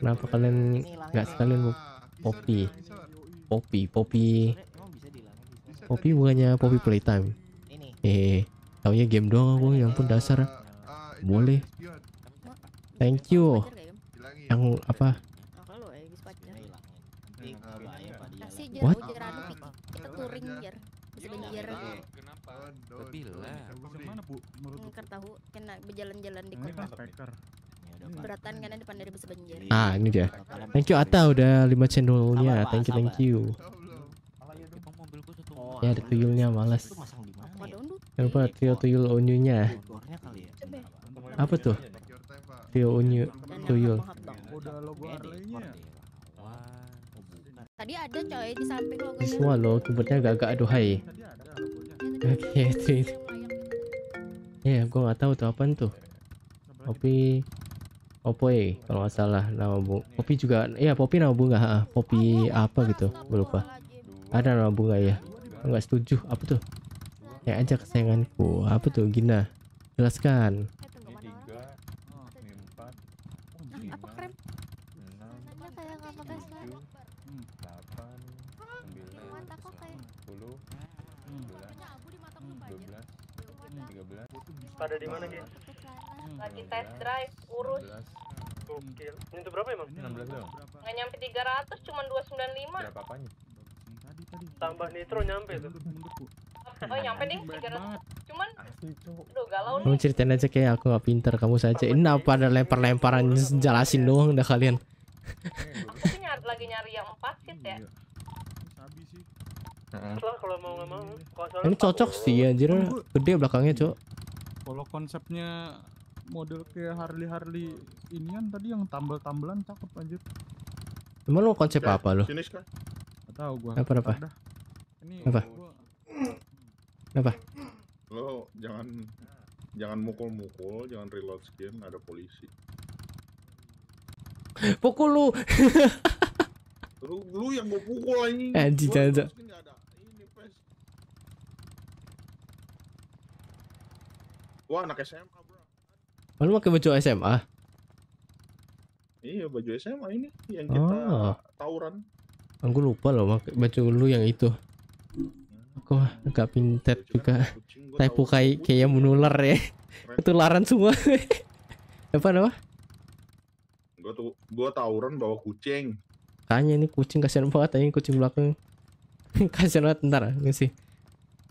Kenapa kalian nggak sekalian popi, popi, popi, popi bukannya popi Playtime. Eh, taunya game doang aku, yang pun dasar. Eh, Boleh. Eh, Thank you. Yang apa? Eh, ya? What? Anu, Kenapa? Tapi bu? jalan di kota. Hmm. Beratan kan depan dari besi banjir. Ah, ini dia. Thank you Ata udah 5 channelnya. Thank you, thank you. Oh, ya, ada iya. tuyulnya males. Jangan lupa trio tuyul onyunya. Ya? Apa tuh? Trio iya, onyu tuyul. Oh, Tadi ada coy di samping lo Semua lo keyboardnya agak-agak aduhai. Oke, okay, Ya, yeah, gua nggak tahu tuh apaan tuh. Tapi Popoy kalau nggak salah nama bunga Popi juga ya Popi nama bunga Popi apa gitu gue lupa ada nama bunga ya nggak setuju apa tuh ya aja kesayanganku apa tuh Gina jelaskan apanya tadi tadi tambah nitro nyampe tuh oh nyampe nih 300 cuman aduh galau nih kamu ceritain aja kayak aku gak pinter kamu saja ini apa ada lempar-lemparan jelasin doang dah kalian aku lagi nyari yang 4 kit ya Nah. Ini cocok sih ya anjir, kan gede belakangnya, Cok. Kalau konsepnya model kayak Harley Harley ini kan tadi yang tambal-tambelan cakep anjir. Emang lo konsep ya, apa lo? Finish kan? Gak tau gua. Apa apa? Ini apa? Apa? Lo jangan jangan mukul-mukul, jangan reload skin, ada polisi. Pukul lu. lu lu yang gua pukul anjing. Eh, anjing jangan. Wah anak SMA bro. Lu pakai baju SMA? Iya baju SMA ini yang kita oh. tawuran. Aku lupa loh baju lu yang itu. Aku agak pintet juga. Typo kayak kayaknya menular ya. Ketularan semua. apa nama? Gua tuh gua tawuran bawa kucing. Kayaknya ini kucing kasihan banget ini kucing belakang. kasihan banget ntar sih.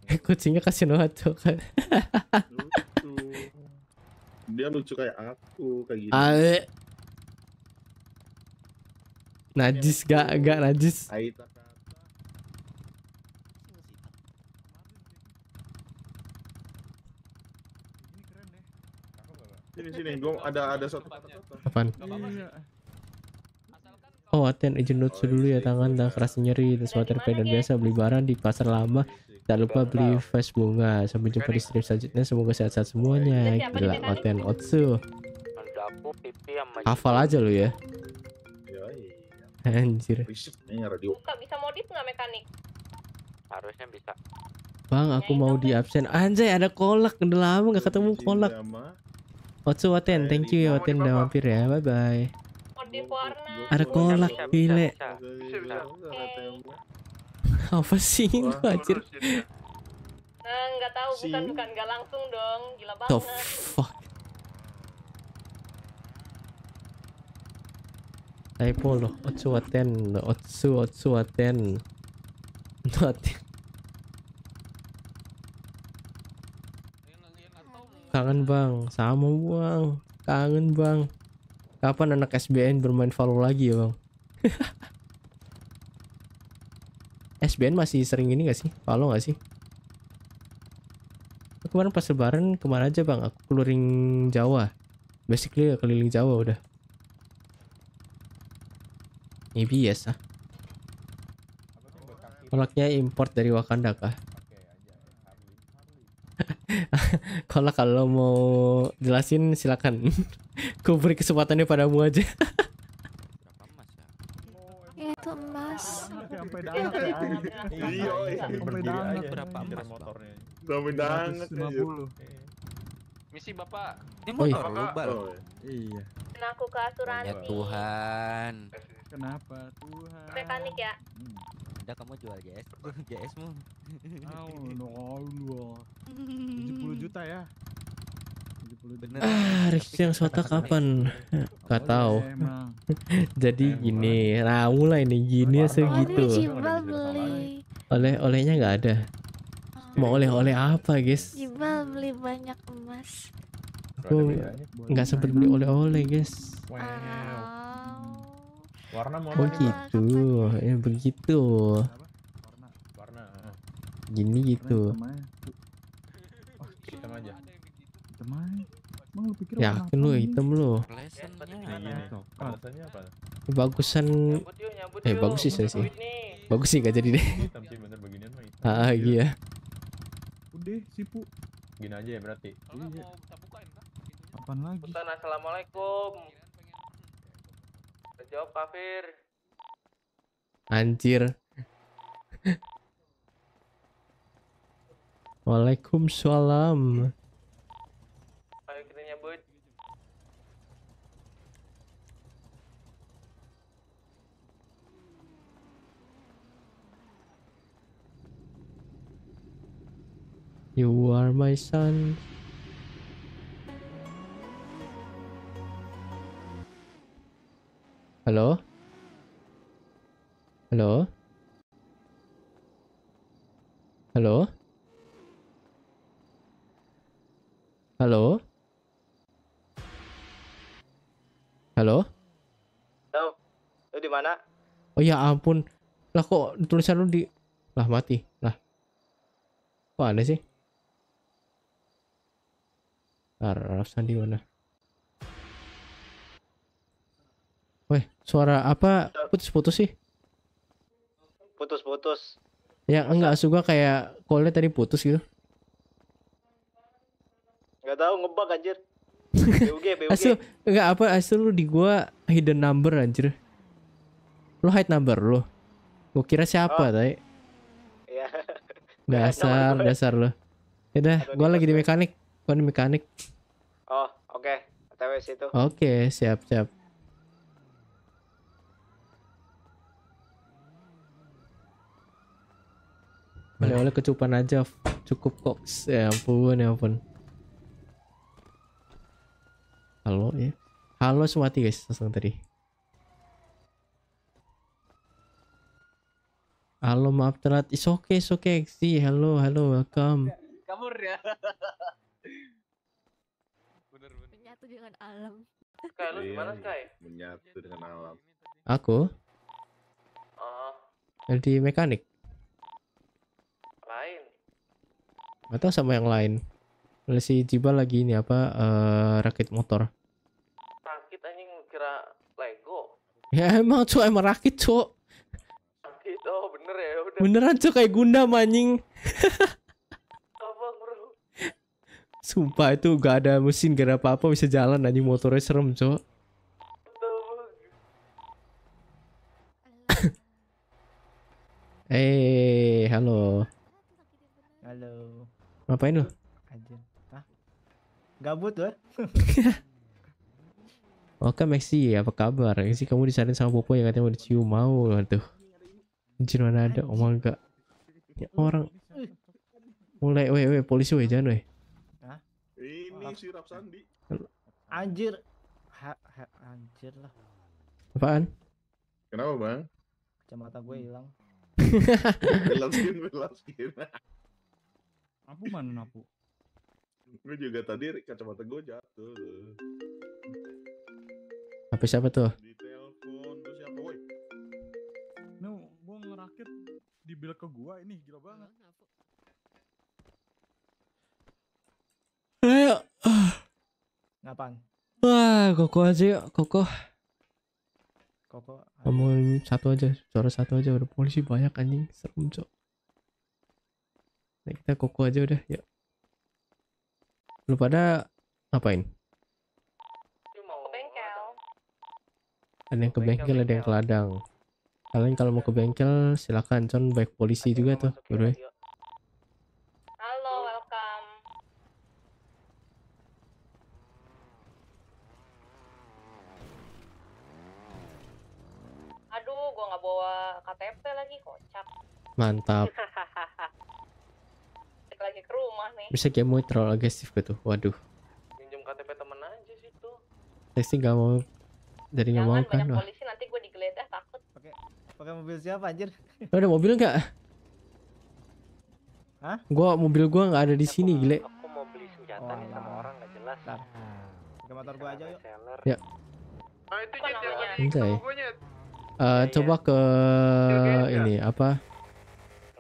Kucingnya kasihan banget tuh kan. Dia lucu kayak aku kayak gitu najis gak gak najis sini sini gua ada ada satu apaan Oh, aten, izin dulu ya tangan dah keras nyeri dan suatu dan biasa beli barang di pasar lama tak lupa beli fresh bunga sampai jumpa di stream selanjutnya semoga sehat-sehat semuanya gila aten. otsu hafal aja lu ya Anjir. radio. Buka bisa modif nggak mekanik? Harusnya bisa. Bang, aku ya, mau di absen. Anjay, ada kolak. Udah lama nggak ketemu kolak. Otsu Waten, eh, thank you Waten udah mampir ya. Bye bye. Modif warna. Ada kolak, gile. Apa sih itu anjir? Enggak eh, tahu, bukan bukan enggak langsung dong. Gila banget. The fuck. Typo loh otsu aten otsu otsu aten kangen bang sama bang kangen bang kapan anak SBN bermain follow lagi ya bang SBN masih sering ini gak sih follow gak sih kemarin pas lebaran kemana aja bang aku keluarin Jawa basically keliling Jawa udah ini biasa. Ah. Kolaknya import dari Wakanda kah? Kolak kalau mau jelasin silakan. Ku beri kesempatannya padamu aja. Itu emas. Sampai dangat ya. Iya, berapa motornya? Sampai dangat 50. Misi Bapak. Ini motor rubal. Iya. Nah, aku ke asuransi. Ya Tuhan. Kenapa Tuhan? Mekanik ya. Hmm. Udah kamu jual JS, JS mu. nol no, tujuh puluh juta ya. Ah, Rizky yang suatu kapan? Gak tahu. Jadi gini, nah mulai nih gini segitu. Oleh-olehnya nggak ada. Oh. Mau oleh-oleh apa, guys? Jibal beli banyak emas. Aku nggak sempet beli oleh-oleh, guys. Wow warna mau oh gitu ya begitu warna warna eh. gini gitu oh, hitam aja hitam Emang lu pikir Yakin lu hitam lu. Ya, bagusan eh bagus sih saya sih. Bagus sih gak jadi deh. Hitam sih bener beginian mah hitam. Ah iya. Udah sipu. Gini aja ya berarti. Iya. Apaan lagi? assalamualaikum. Jawab kafir. Anjir. Waalaikumsalam. Ayo kita nyambut. You are my son. Halo? Halo? Halo? Halo? Halo? Halo? Lu di mana? Oh ya ampun. Lah kok tulisan lu di lah mati. Lah. Kok ada sih? Arab di mana? Weh, suara apa putus-putus sih? Putus-putus. Ya enggak, suka kayak call tadi putus gitu. Enggak tahu ngebug anjir. BUG, BUG. Asu, enggak apa asu lu di gua hidden number anjir. Lu hide number lu. Gua kira siapa oh. tadi. Iya. Dasar, dasar lu. Ya udah, gua lagi di mekanik. Gua di mekanik. Oh, oke. Okay. Oke, okay, siap, siap. Oleh-oleh kecupan aja cukup kok. Ya ampun, ya ampun. Halo ya. Halo Swati guys, langsung tadi. Halo maaf telat. It's okay, it's okay. Si, halo, halo, welcome. Ya, kabur ya. bener, bener. Menyatu dengan alam. Sky, lu iya, gimana Kai? Menyatu dengan alam. Aku? Uh. Di mekanik. atau sama yang lain si Jiba lagi ini apa uh, rakit motor rakit anjing kira Lego ya emang cuy emang rakit cuy rakit oh bener ya, ya udah beneran cuy kayak Gunda anjing Sumpah itu gak ada mesin gak apa-apa bisa jalan anjing motornya serem cuy Eh, hey, halo. Ngapain lo? Kajian. Hah? Gabut tuh. Oke Maxi, apa kabar? Maxi kamu disaring sama Popo yang katanya mau dicium mau tuh. Anjir mana ada? Oh my god. Ya, orang mulai weh weh polisi weh jangan weh. Hah? Ini si Rapsandi. Anjir. Ha, ha, anjir lah. Apaan? Kenapa, Bang? Kacamata gue hilang. Hilang skin, hilang skin. Napu mana napu? gue juga tadi kacamata gue jatuh. Apa siapa tuh? Di telepon tuh siapa woi? No, gue ngerakit di bil ke gua ini gila banget. Ayo. Ngapain? Wah, koko aja yuk, koko. Koko. Kamu satu aja, suara satu aja udah polisi banyak anjing, serem cok. Nah, kita koko aja udah, ya Lu pada ngapain? Ada yang ke bengkel, ada yang ke ladang. Kalian kalau mau ke bengkel silakan, con baik polisi juga tuh, bro. Halo, welcome. Aduh, gua nggak bawa KTP lagi, kocak. Mantap. Bisa kayak mau terlalu agresif gitu. Waduh. Pinjam KTP temen aja situ. Saya sih nggak mau. Jadi nggak mau kan. wah polisi nanti gue digeledah takut. Pakai pakai mobil siapa anjir? Lo ada mobil nggak? Hah? Gua mobil gua nggak ada di sini, aku, gile. Aku mau beli senjata oh, nih sama nah. orang nggak jelas. Ntar. Ke motor gua aja yuk. Ya. Nah, itu ya. nyet, nyet. Uh, ya, iya. coba ke ya, ya. ini apa?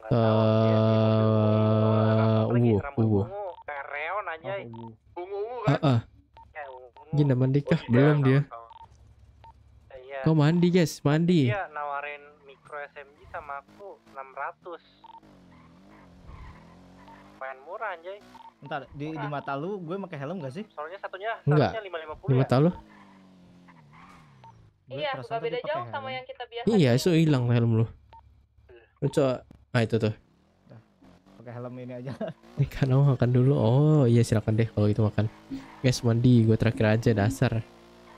ke tahu, ya, ungu, ungu. Kareon aja. Oh, Ungu-ungu kan? Heeh. Ya, Gini mandi kah? Iya, Belum dia. Iya. Kau mandi guys, mandi. Iya, nawarin micro SMG sama aku 600. Lumayan murah anjay. Ntar di, di mata lu gue pakai helm gak sih? Soalnya satunya Enggak. Ya? Di mata lu? Iya, suka beda jauh sama yang kita biasa. Iya, itu hilang helm lu. Iya. Lu coba, nah itu tuh pakai helm ini aja eh kan mau makan dulu oh iya silakan deh kalau itu makan guys mandi gue terakhir aja dasar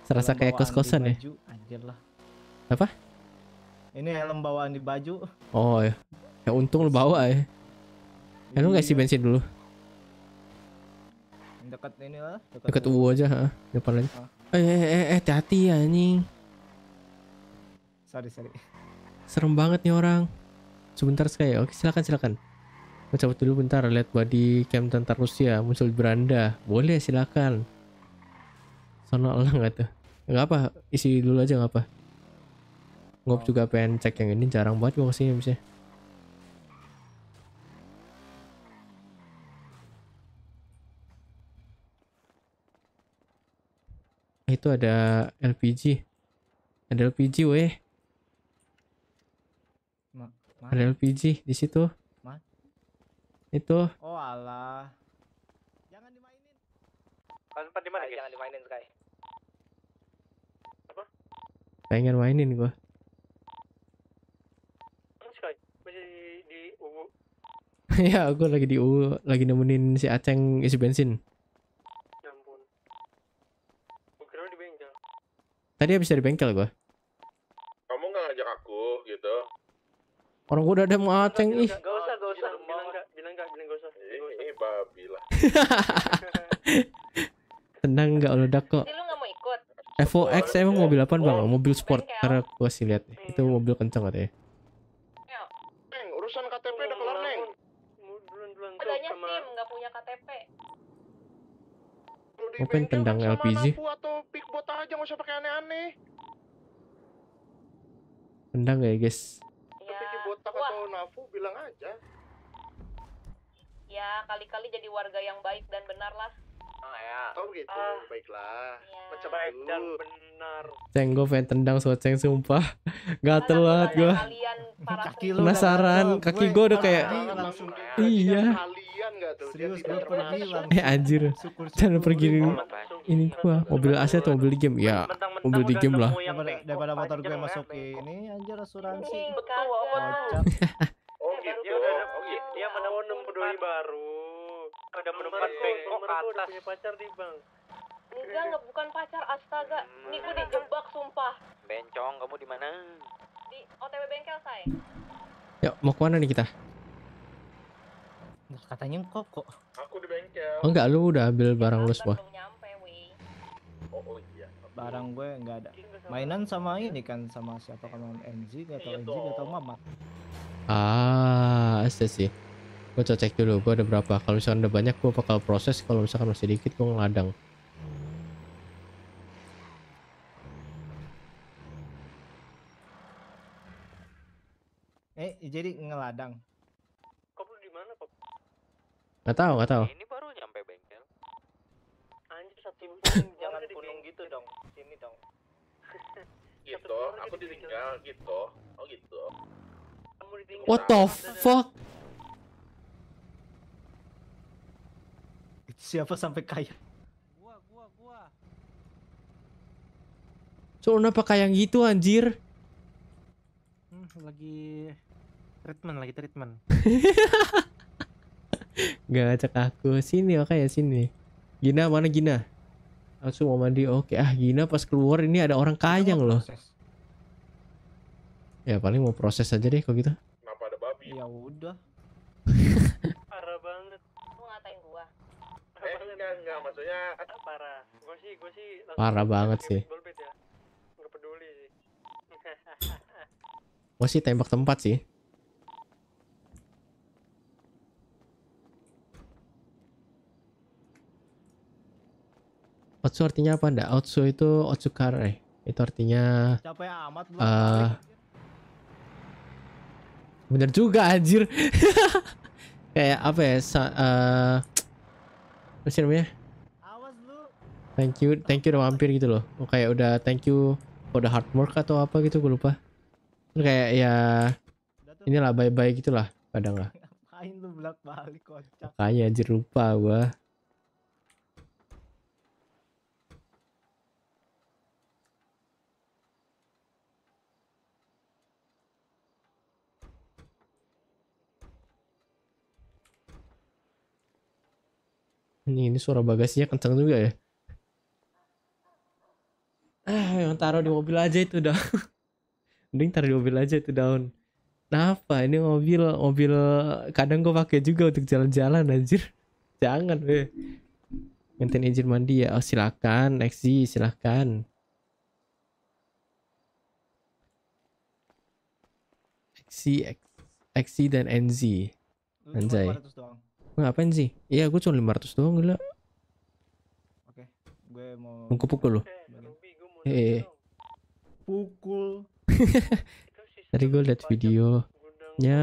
serasa kayak kos kosan ya anjir lah apa ini helm bawaan di baju oh ya ya untung lu bawa ya kan lu nggak sih iya. bensin dulu dekat ini lah dekat, uo aja ha depan lagi ah. eh eh eh hati-hati eh, anjing sorry sorry serem banget nih orang sebentar sekali oke silakan silakan Mencabut dulu bentar, lihat body cam tentara Rusia muncul di beranda. Boleh, silakan. Sono lah nggak tuh? Nggak apa, isi dulu aja nggak apa. Ngop oh. juga pengen cek yang ini, jarang banget gua kesini misalnya. itu ada LPG ada LPG weh ada LPG di situ itu. Oh alah. Jangan dimainin. Kalian sempat dimana guys? Jangan dimainin Sky. Apa? Pengen mainin gua. Sky Iya, aku lagi di u lagi nemenin si Aceng isi bensin. Ya ampun. Gua di bengkel. Tadi habis dari bengkel gua. Kamu nggak ngajak aku gitu? Orang gua udah ada mau Aceng ih. Tenang nggak meledak kok. lu gak mau ikut? FOX emang mobil apa bang? Oh, mobil sport karena gua sih lihat itu mobil kencang katanya. Neng, urusan KTP udah kelar neng. Adanya SIM nggak punya KTP. Mau pengen tendang LPG? Atau pickbot aja nggak usah pakai aneh-aneh. Tendang ya guys. Ya. Tapi botak atau nafu bilang aja ya kali-kali jadi warga yang baik dan benar lah Oh ya. Oh gitu, Uh, baiklah. Ya. Macam baik dan benar. Ceng, gue pengen tendang soal Ceng, sumpah. Gak telat gue. Penasaran, kaki gue udah kayak... Iya. iya. Serius, gue pernah Eh anjir, jangan pergi ini gue. mobil AC atau mobil di game ya mobil di game lah daripada motor gue masuk ini anjir asuransi betul gitu. Iya, iya, Dia oh, gitu. Dia menemukan peduli baru. Ada menemukan bengkok atas. Udah punya pacar nih, Bang. Enggak, enggak bukan pacar, astaga. Ini hmm. gue dijebak sumpah. Bencong, kamu di mana? Di OTW bengkel, saya. Ya, Yuk, mau kemana nih kita? Nah, katanya kok kok. Aku di bengkel. Oh, enggak, lu udah ambil barang lu semua. Oh, oh iya. Barang gue enggak ada. Mainan sama ini kan sama siapa kan tahu atau enggak iya atau Mamat. Ah, sih. Gue cek dulu, gue ada berapa. Kalau misalkan ada banyak, gue bakal proses. Kalau misalkan masih dikit, gue ngeladang. Eh, jadi ngeladang. Kau perlu di mana, Gak tau, gak tau. Ini baru nyampe bengkel. Anjir, satu jangan gunung gitu dong. Sini dong. gitu, aku ditinggal gitu. Oh gitu. What the fuck? Siapa sampai kaya? Gua, gua, gua. So, kenapa kayak gitu anjir? Hmm, lagi treatment, lagi treatment. Gak ngajak aku sini oke ya sini. Gina mana Gina? Langsung mau mandi. Oke, ah Gina pas keluar ini ada orang kaya loh. Proses. Ya paling mau proses aja deh kalau gitu. Kenapa ada babi? Ya udah. parah banget. Mau ngatain gua. Parah eh, banget. Enggak, enggak maksudnya parah. Gua sih, gua sih parah banget sih. Bolpet ya. Enggak peduli sih. gua sih tembak tempat sih. Otsu artinya apa ndak? Otsu itu Otsukare. Itu artinya capek amat uh, bener juga anjir kayak apa ya sa uh, apa sih namanya thank you thank you udah mampir gitu loh oh, kayak udah thank you for the hard work atau apa gitu gue lupa Terus kayak ya inilah bye bye gitulah kadang lah ngapain lu belak balik kocak anjir lupa gua Ini, ini suara bagasinya kencang juga ya. Ah, yang taruh di mobil aja itu dah. Mending taruh di mobil aja itu daun. Kenapa? Ini mobil, mobil kadang gue pakai juga untuk jalan-jalan anjir. Jangan, weh. Maintain izin mandi ya. Oh, silakan, Lexi, silakan. Lexi, Lexi dan NZ. Anjay ngapain sih iya gue cuma 500 doang gila oke gue mau Mau iya, iya. pukul loh eh pukul tadi gue liat videonya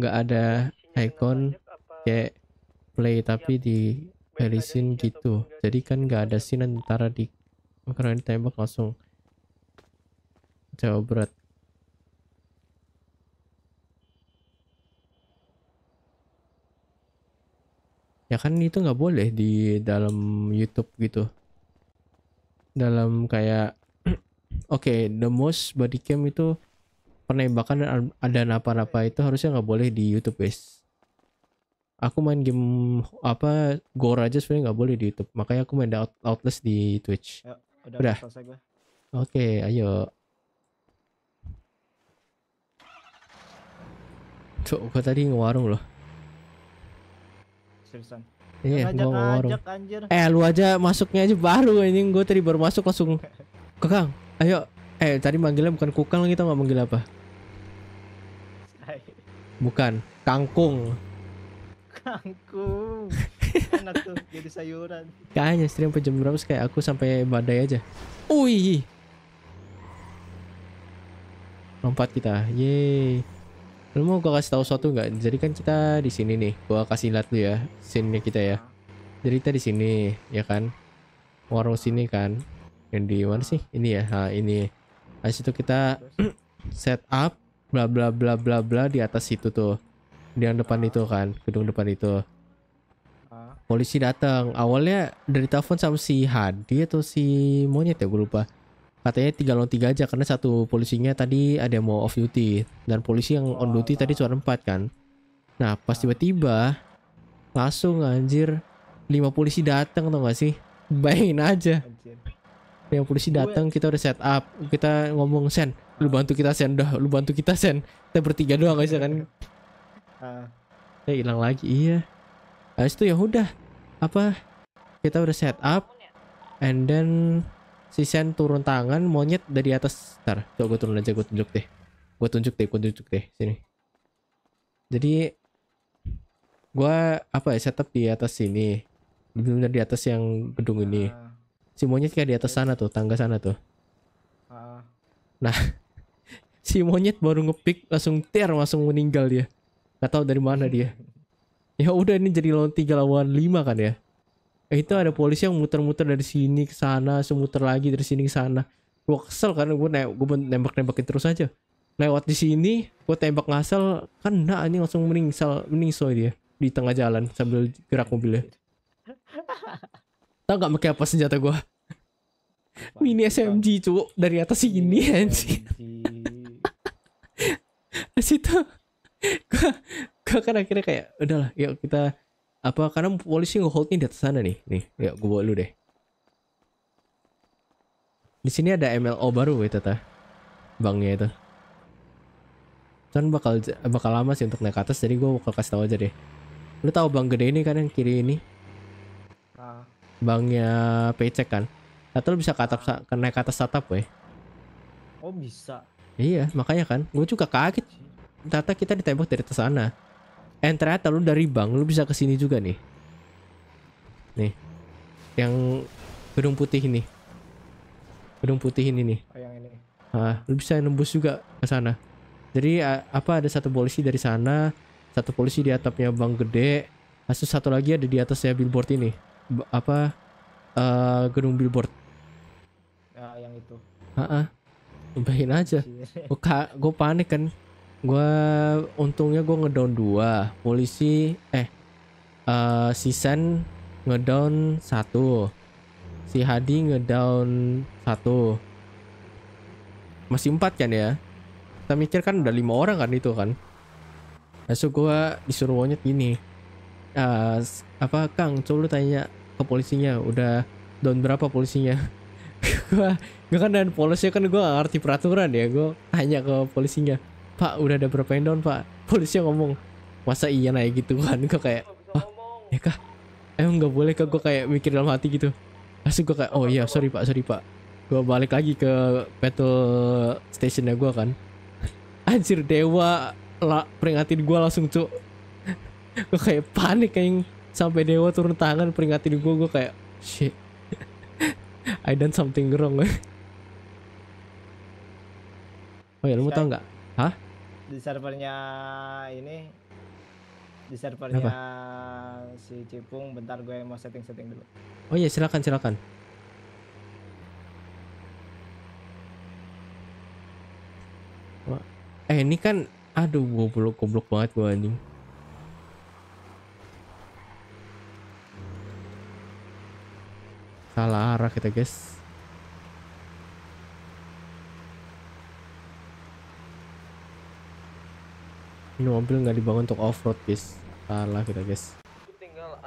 nggak ada icon kayak play tapi di barisin gitu jadi kan nggak ada scene antara di makanan tembak langsung Jawa Berat ya kan itu nggak boleh di dalam YouTube gitu dalam kayak oke okay, the most body cam itu penembakan dan ada napa-napa itu harusnya nggak boleh di YouTube guys aku main game apa gore aja sebenarnya nggak boleh di YouTube makanya aku main out outless di Twitch Yo, ya, udah, udah. oke okay, ayo Tuh, gua tadi ngewarung loh seriusan. Iya, ngajak ngajak anjir. Eh, lu aja masuknya aja baru ini Gue tadi baru masuk langsung Kekang, ayo. Eh, tadi manggilnya bukan kukang lagi tau gak manggil apa? Bukan, kangkung. Kangkung. Enak tuh jadi sayuran. Kayaknya stream jam berapa kayak aku sampai badai aja. Ui. Lompat kita. Yeay. Lu mau gua kasih tahu sesuatu nggak? Jadi kan kita di sini nih. Gua kasih lihat lu ya scene-nya kita ya. Jadi kita di sini ya kan. Warung sini kan. Yang di mana sih? Ini ya. Nah, ini. Nah, itu kita set up bla bla bla bla bla di atas situ tuh. Di yang depan itu kan, gedung depan itu. Ah. Polisi datang. Awalnya dari telepon sama si Hadi atau si monyet ya gue lupa katanya tiga lawan tiga aja karena satu polisinya tadi ada yang mau off duty dan polisi yang on duty tadi cuma empat kan nah pas tiba-tiba langsung anjir lima polisi datang tau gak sih bayangin aja yang polisi datang kita udah set up kita ngomong sen lu bantu kita sen dah lu bantu kita sen kita bertiga doang aja kan ya hilang lagi iya habis itu ya udah apa kita udah set up and then si Sen turun tangan monyet dari atas ntar coba gue turun aja gue tunjuk deh gue tunjuk deh gue tunjuk deh sini jadi gue apa ya setup di atas sini benar di atas yang gedung ini ah. si monyet kayak di atas sana tuh tangga sana tuh ah. nah si monyet baru ngepick langsung ter langsung meninggal dia Gak tau dari mana dia ya udah ini jadi lawan tiga lawan lima kan ya Eh, itu ada polisi yang muter-muter dari sini ke sana, semuter lagi dari sini ke sana. Gue kesel karena gue gue nembak-nembakin terus aja. Lewat di sini, gue tembak ngasal, kan nah ini langsung meningsal, soal dia di tengah jalan sambil gerak mobilnya. Tahu gak pakai apa senjata gue? Mini SMG cu dari atas sini, anjing. Di situ gue gue kan akhirnya kayak udahlah yuk kita apa karena polisi ngeholdnya di atas sana nih nih ya gue bawa lu deh di sini ada MLO baru ya tata bangnya itu kan bakal bakal lama sih untuk naik ke atas jadi gue bakal kasih tahu aja deh lu tahu bang gede ini kan yang kiri ini nah. bangnya pecek kan atau lu bisa ke atap nah. ke naik atas atap gue oh bisa iya makanya kan gue juga kaget tata kita ditembak dari atas sana And ternyata lu dari bank lu bisa kesini juga nih. Nih. Yang gedung putih ini. Gedung putih ini nih. Oh, yang ini. Nah, lu bisa nembus juga ke sana. Jadi apa ada satu polisi dari sana, satu polisi di atapnya bank gede, terus satu lagi ada di atasnya billboard ini. B apa uh, gedung billboard. Ya, yang itu. Heeh. Uh -uh. aja. Iya. Gue panik kan Gue untungnya gue ngedown dua. Polisi eh uh, si Sen ngedown satu. Si Hadi ngedown satu. Masih empat kan ya? Kita mikir kan udah lima orang kan itu kan. Besok gue disuruh wonyet gini. Uh, apa Kang, coba lu tanya ke polisinya udah down berapa polisinya? gue gak kan dan polisi kan gue ngerti peraturan ya gue tanya ke polisinya pak udah ada berapa yang down pak polisi ngomong masa iya naik gitu kan gue kayak ah ya kah emang nggak boleh kah gue kayak mikir dalam hati gitu langsung gue kayak oh iya sorry pak sorry pak gue balik lagi ke battle stationnya gue kan anjir dewa la, peringatin gue langsung cuk gue kayak panik kayak sampai dewa turun tangan peringatin gue gue kayak shit I done something wrong oh ya lu mau tau nggak Hah? Di servernya ini di servernya Apa? si Cipung bentar gue mau setting-setting dulu. Oh iya, silakan silakan. Eh ini kan aduh goblok goblok banget gue anjing. Salah arah kita, guys. ini mobil nggak dibangun untuk off road guys salah kita guys tinggal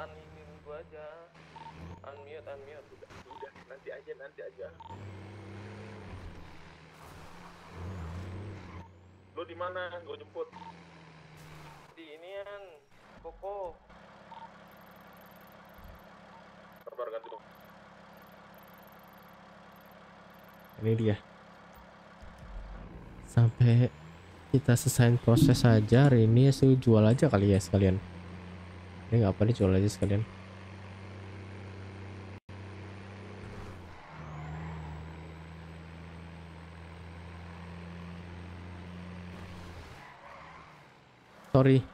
di mana gua jemput di inian koko kabar ganti ini dia sampai kita selesaiin proses saja hari ini ya jual aja kali ya sekalian ini nggak apa nih jual aja sekalian sorry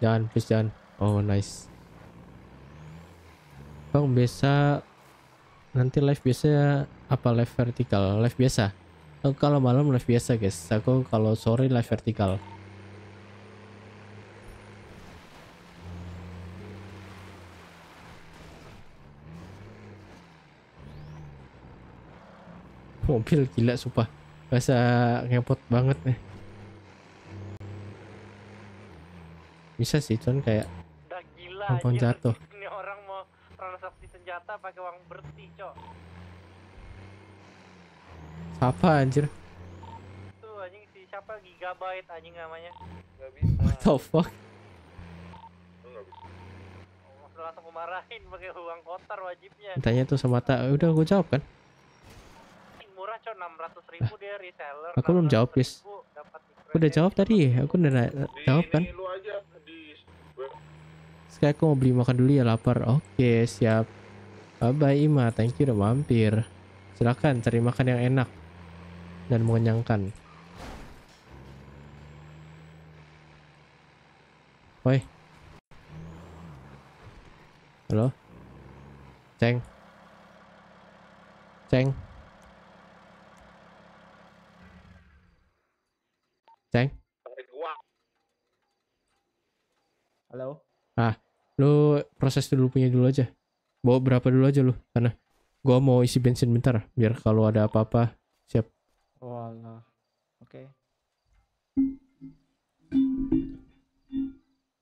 jangan please jangan oh nice bang biasa nanti live biasa apa live vertikal live biasa aku kalau malam live biasa guys aku kalau sore live vertikal mobil gila sumpah bahasa ngepot banget nih eh. bisa sih cuman kayak nah, gila, jatuh ini orang mau transaksi senjata pakai uang bersih cok apa anjir? Tuh anjing si siapa Gigabyte anjing namanya. Gak bisa. What the fuck? langsung kemarahin pakai uang kotor wajibnya. Tanya tuh sama tak, udah gue jawab kan? Murah cok, enam ratus ribu dia reseller. Aku belum jawab guys ya. Aku udah jawab tadi, aku udah di, jawab kan? lu aja, di... Sekarang aku mau beli makan dulu ya lapar. Oke siap. Bye bye Ima, thank you udah mampir. Silakan cari makan yang enak dan mengenyangkan. Woi. Halo? Ceng. Ceng. Ceng. Halo. Ah, lu proses dulu punya dulu aja. Bawa berapa dulu aja lu karena gua mau isi bensin bentar biar kalau ada apa-apa siap. Allah. Oke. Okay.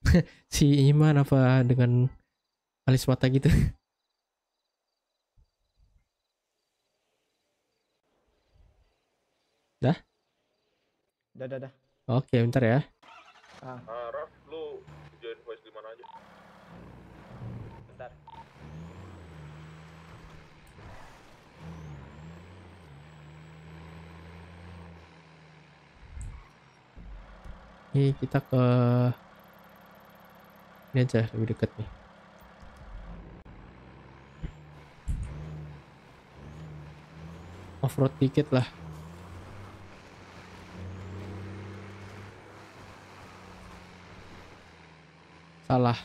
si Iman apa dengan alis mata gitu? dah? Dah, dah, dah. Oke, okay, bentar ya. Ah. Ini kita ke ini aja lebih dekat nih. Offroad dikit lah. Salah.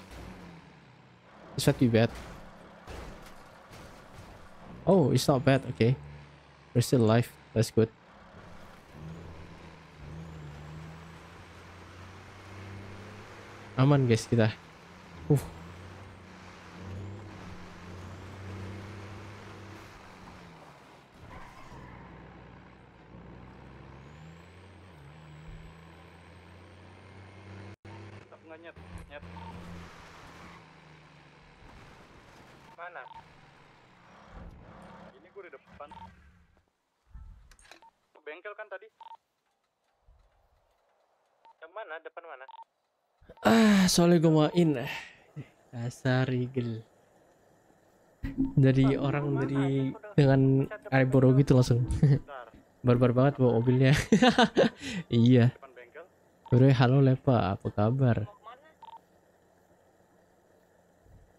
it's not be bad? Oh, it's not bad. Okay, we're still alive. That's good. aman guys kita uh soalnya Assalamualaikum eh Dasar Rigel. Dari orang dari dengan Aiboro gitu langsung. Barbar banget bawa mobilnya. iya. Bro, halo Lepa, apa kabar?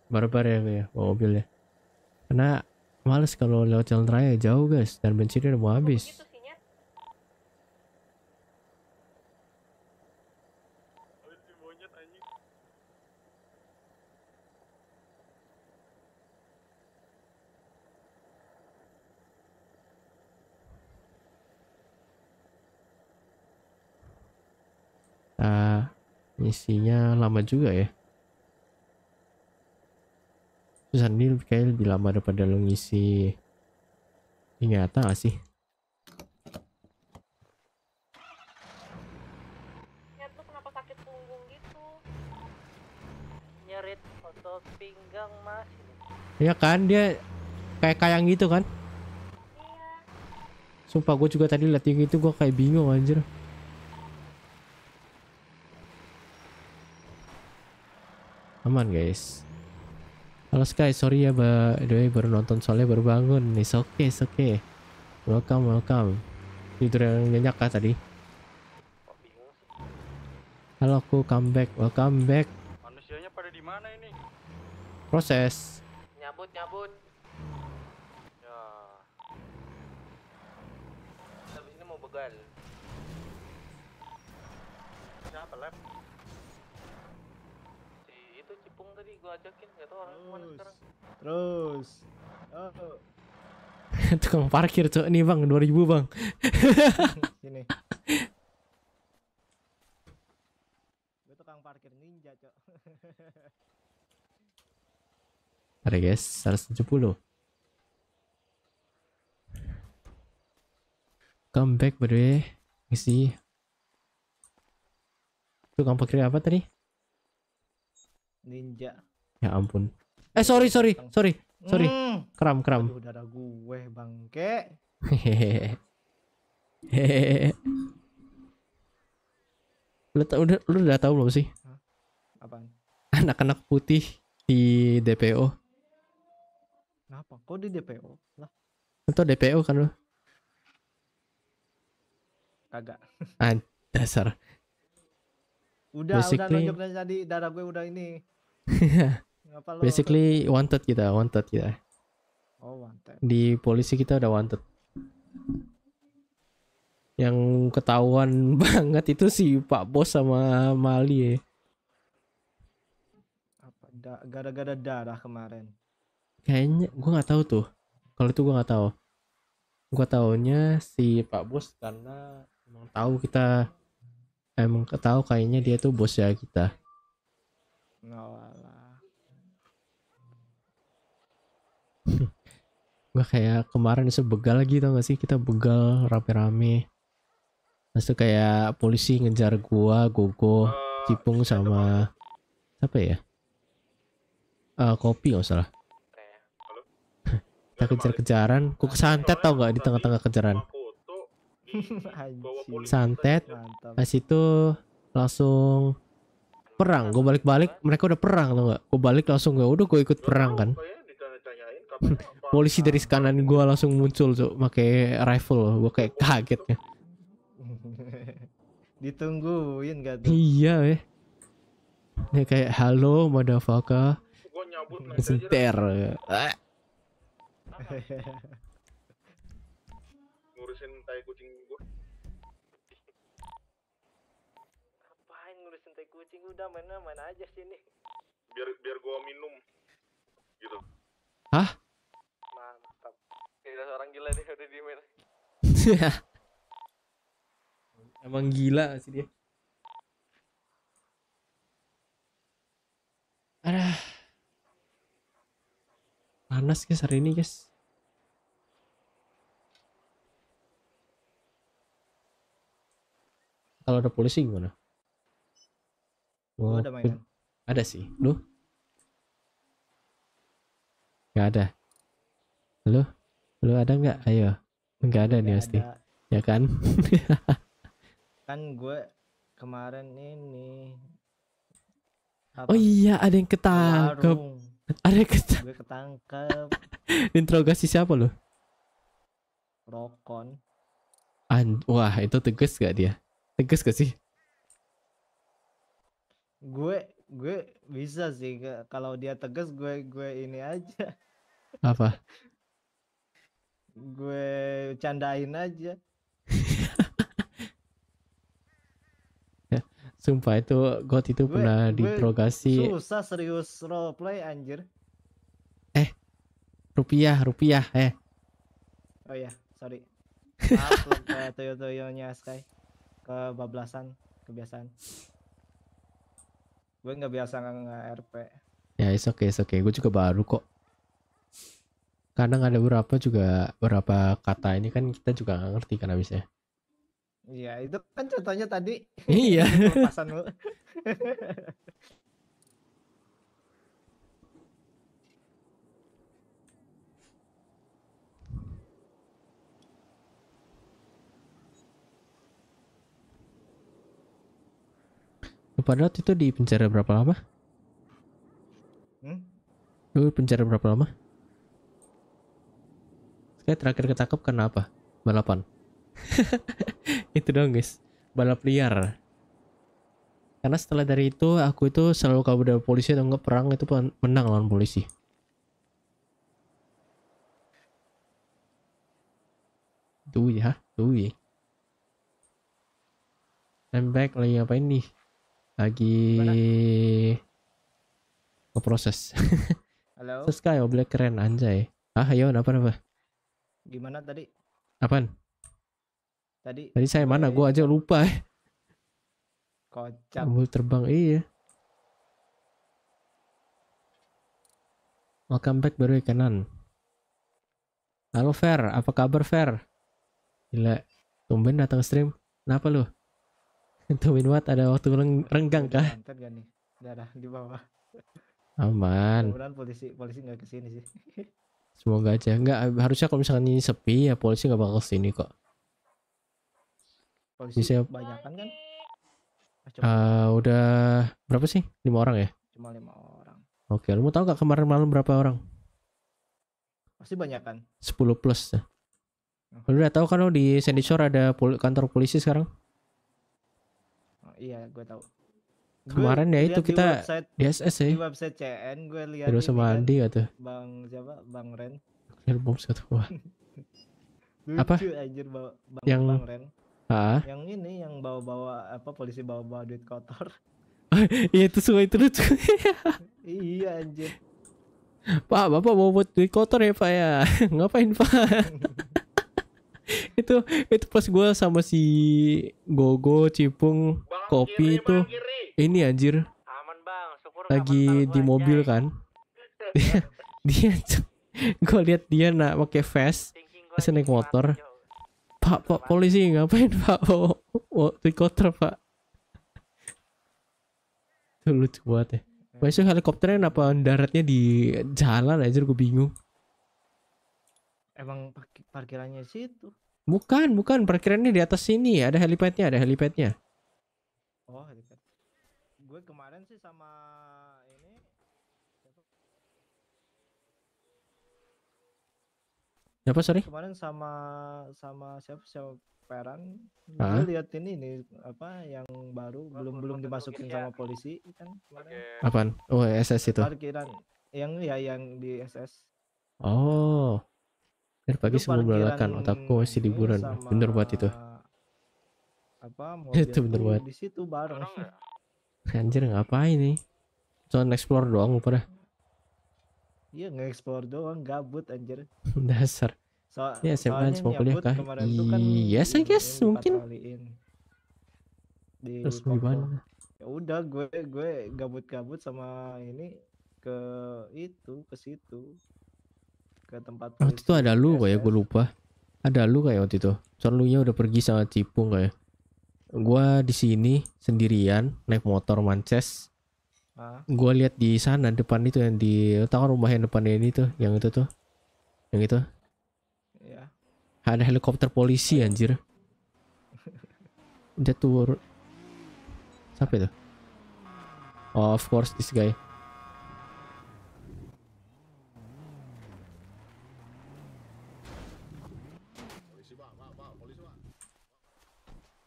Barbar ya, ya bawa mobilnya. Karena males kalau lewat jalan raya jauh guys dan bensinnya udah mau habis. Isinya lama juga ya. Susah ini kayaknya lebih lama daripada lo ngisi ini gak sih? Gitu. Iya ya kan dia kayak kayang gitu kan iya. sumpah gue juga tadi latih gitu itu gue kayak bingung anjir aman guys halo Sky sorry ya ba Doi baru nonton soalnya baru bangun it's okay it's okay welcome welcome tidur yang nyenyak kah tadi halo aku comeback welcome back manusianya pada di mana ini proses nyabut nyabut ya ini mau begal kampung tadi gue ajakin nggak tahu orang mana sekarang terus oh. tukang parkir cok nih bang 2000 bang sini gue tukang parkir ninja cok ada guys 170 come back by the way isi tukang parkir apa tadi ninja ya ampun eh sorry sorry hmm. sorry sorry mm. kram kram Aduh, darah gue bangke hehehe lu udah lu udah tahu belum sih apa anak-anak putih di DPO kenapa kok di DPO lah itu DPO kan lu kagak ah dasar udah Basically, udah nunjuk dari tadi darah gue udah ini Iya. Basically wanted kita, wanted kita. Oh, wanted. Di polisi kita udah wanted. Yang ketahuan banget itu si Pak Bos sama Mali ya. Apa da gara-gara darah kemarin? Kayaknya gue nggak tahu tuh. Kalau itu gue nggak tahu. Gue tahunya si Pak Bos karena emang tahu kita emang tahu kayaknya dia tuh bos ya kita. No, nah, gue kayak kemarin sebegal lagi tau gak sih kita begal rame-rame terus tuh kayak polisi ngejar gua gogo oh, cipung sama apa ya uh, kopi nggak salah kita kejar-kejaran kok santet tau gak di tengah-tengah kejaran santet pas itu langsung perang gue balik-balik mereka udah perang tau gak gue balik langsung gak ya udah gue ikut perang kan polisi dari kanan gue langsung muncul tuh pakai rifle gue kayak kaget ya ditungguin gak tuh iya ya ini kayak halo madafaka senter ngurusin tai kucing gue ngapain ngurusin tai kucing udah mana mana aja sini biar biar gue minum gitu hah udah seorang gila deh udah di mana emang gila sih dia ada panas guys hari ini guys kalau ada polisi gimana? Wow. Oh, ada mainan? Ada sih, lu? Gak ada. Halo? Lu ada nggak? Ayo. Enggak ada nih pasti. Ya kan? kan gue kemarin ini apa? Oh iya, ada yang ketangkep. Ada yang ketangkep. Gue ketangkep. Interogasi siapa lo Rokon. An Wah, itu tegas gak dia? Tegas gak sih? Gue gue bisa sih kalau dia tegas gue gue ini aja. Apa? gue candain aja ya, sumpah itu God itu gue, pernah diprogasi susah serius roleplay anjir eh rupiah rupiah eh oh ya sorry maaf ke toyo-toyonya Sky kebablasan kebiasaan gue nggak biasa nge RP ya yeah, oke okay oke okay gue juga baru kok kadang ada beberapa juga beberapa kata ini kan kita juga gak ngerti kan habisnya iya itu kan contohnya tadi iya pelepasan lu Padahal itu di penjara berapa lama? Hmm? Lu penjara berapa lama? saya eh, terakhir ketangkep karena apa balapan itu dong guys balap liar karena setelah dari itu aku itu selalu kalau udah polisi atau nggak perang itu menang lawan polisi tuh ya tuh ya I'm back lagi apa ini lagi proses halo Sky Black keren anjay ah ayo apa apa Gimana tadi? Apaan? Tadi Tadi saya mana? gue aja lupa. Eh. Kocak. Kabel terbang iya. Welcome back baru kanan. Halo Fer, apa kabar Fer? Gila, tumben datang stream. Kenapa lu? Tumben banget ada waktu reng renggang kah? Ntar gak nih? Darah di bawah. Aman. Kemudian polisi polisi nggak kesini sih. semoga aja Enggak, harusnya kalau misalkan ini sepi ya polisi nggak bakal kesini kok polisi saya banyak kan kan uh, udah berapa sih lima orang ya cuma lima orang oke lu mau tahu nggak kemarin malam berapa orang pasti banyak kan sepuluh plus Hmm. Lu udah tahu kan lo di Sandy Shore ada pol kantor polisi sekarang? Oh, iya, gue tahu kemarin ya itu kita di, website, di SS ya di website CN gue lihat terus sama kan, Andi gitu bang siapa bang Ren Gearbox gitu wah Lucu, apa anjir bawa, bang, yang bang Ren Hah? yang ini yang bawa bawa apa polisi bawa bawa duit kotor iya itu semua itu lucu iya anjir Pak, Bapak mau buat duit kotor ya Pak ya? Ngapain Pak? itu itu pas gue sama si Gogo Cipung bang, kopi kiri, itu bang, ini anjir aman bang, syukur lagi di mobil aja. kan dia dia gue lihat dia nak pakai vest masih naik motor pak pak polisi ngapain pak oh, oh kotor pak itu lucu banget ya Maksudnya hmm. helikopternya kenapa daratnya di jalan aja gue bingung emang parkirannya situ Bukan, bukan. Perkirannya di atas sini. Ada helipadnya, ada helipadnya. Oh, helipad. Gue kemarin sih sama ini. Siapa sorry? Kemarin sama sama siapa siapa Peran. Gue lihat ini ini apa yang baru belum belum dimasukin ya. sama polisi kan kemarin. Apaan? Oh, SS itu. Parkiran yang ya yang di SS. Oh. Dari pagi sebelum berantakan, otakku masih liburan. Bener buat itu. Apa, itu bener buat. Di situ bareng. Anjir ngapain nih? Cuma explore doang dah. Iya nge-explore doang, gabut anjir. Dasar. So, ya SMA cuma kuliah kah? Kan yes I guess mungkin. Di Terus gimana? Ya udah gue gue gabut-gabut sama ini ke itu ke situ ke tempat waktu itu ada lu ya, ya. gue lupa ada lu kayak waktu itu soal lu nya udah pergi sama cipung kayak gue di sini sendirian naik motor mances gue lihat di sana depan itu yang di tangan rumah yang depan ini tuh yang itu tuh yang itu ya. ada helikopter polisi anjir dia turun siapa itu oh, of course this guy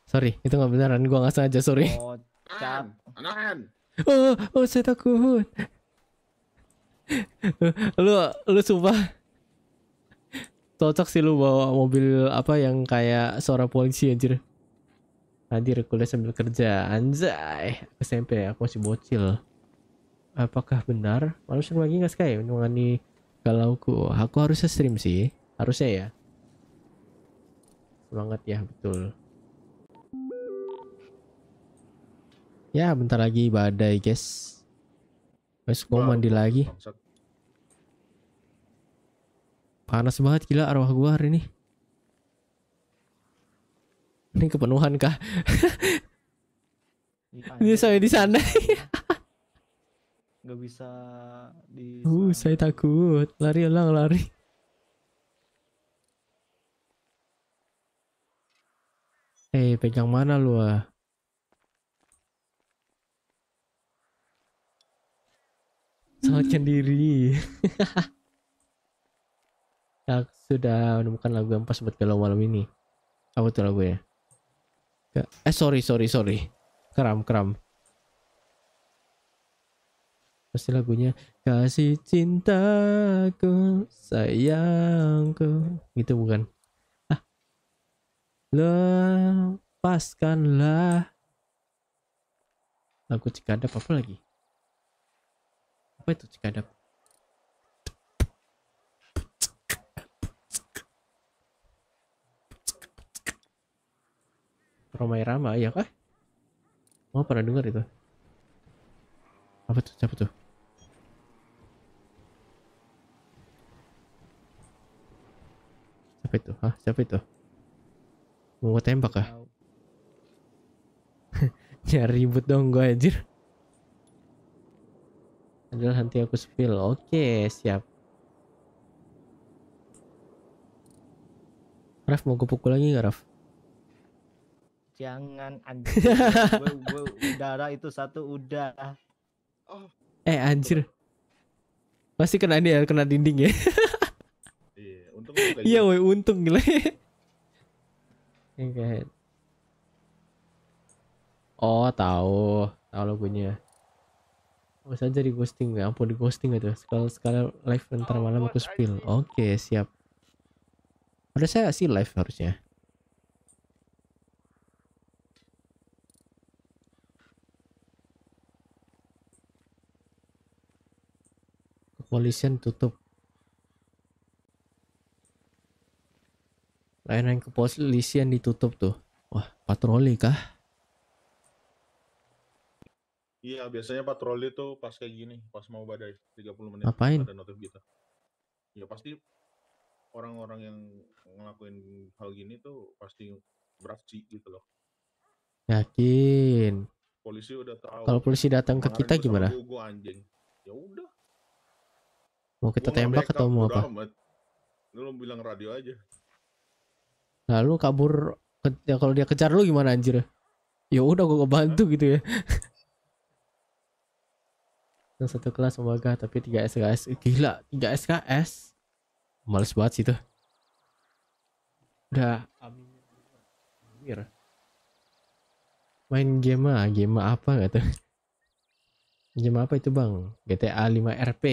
Sorry, itu nggak beneran. Gua gak sengaja, sorry. Oh, cap. Anahan. Oh, oh, oh, saya takut. lu, lu sumpah cocok sih lu bawa mobil apa yang kayak suara polisi anjir. Hadir kuliah sambil kerja. Anjay, SMP aku masih bocil. Apakah benar? Manusia lagi nggak sekali menemani galauku. Aku harusnya stream sih, harusnya ya. Semangat ya, betul. Ya, bentar lagi badai, guys. Guys, gua mandi lagi. Panas banget gila arwah gua hari ini. Ini kepenuhan kah? ini saya di sana. Gak bisa di. Uh, saya takut. Lari ulang lari. Eh, hey, pegang mana lu ah? sendiri aku sudah menemukan lagu yang pas buat galau malam ini apa tuh lagunya eh sorry sorry sorry kram kram pasti lagunya kasih cintaku sayangku gitu bukan ah lepaskanlah lagu apa apa lagi apa itu cikadap Romai Rama ya kah? Mau oh, pernah dengar itu? Apa tuh? Siapa tuh? Siapa itu? Hah? Siapa itu? Mau tembak kah? Jangan ya ribut dong gue anjir adalah nanti aku spill. Oke, siap. Raf mau gue lagi gak Raf? Jangan anjir. udara itu satu udah. Oh. Eh anjir. Pasti kena ini ya, kena dinding ya. iya, untung Iya, woi, untung gila. Oke. Oh, tahu. Tahu lagunya. Oh, saja di ghosting ya ampun di ghosting itu kalau sekali live ntar malam aku spill oke okay, siap ada saya sih live harusnya kepolisian tutup layanan kepolisian ditutup tuh wah patroli kah Iya, biasanya patroli tuh pas kayak gini, pas mau badai 30 menit Apain? ada notif gitu. Ya pasti orang-orang yang ngelakuin hal gini tuh pasti beraksi gitu loh. Yakin. Polisi udah tahu. Kalau polisi datang ke kita gimana? Gua anjing. Ya udah. Mau kita gua tembak atau mau apa? Lu bilang radio aja. Lalu kabur ya kalau dia kejar lu gimana anjir? Ya udah gua bantu gitu ya yang satu kelas semoga tapi 3 SKS gila 3 SKS males banget sih tuh udah amin main game ah game apa gak tuh game apa itu bang GTA 5 RP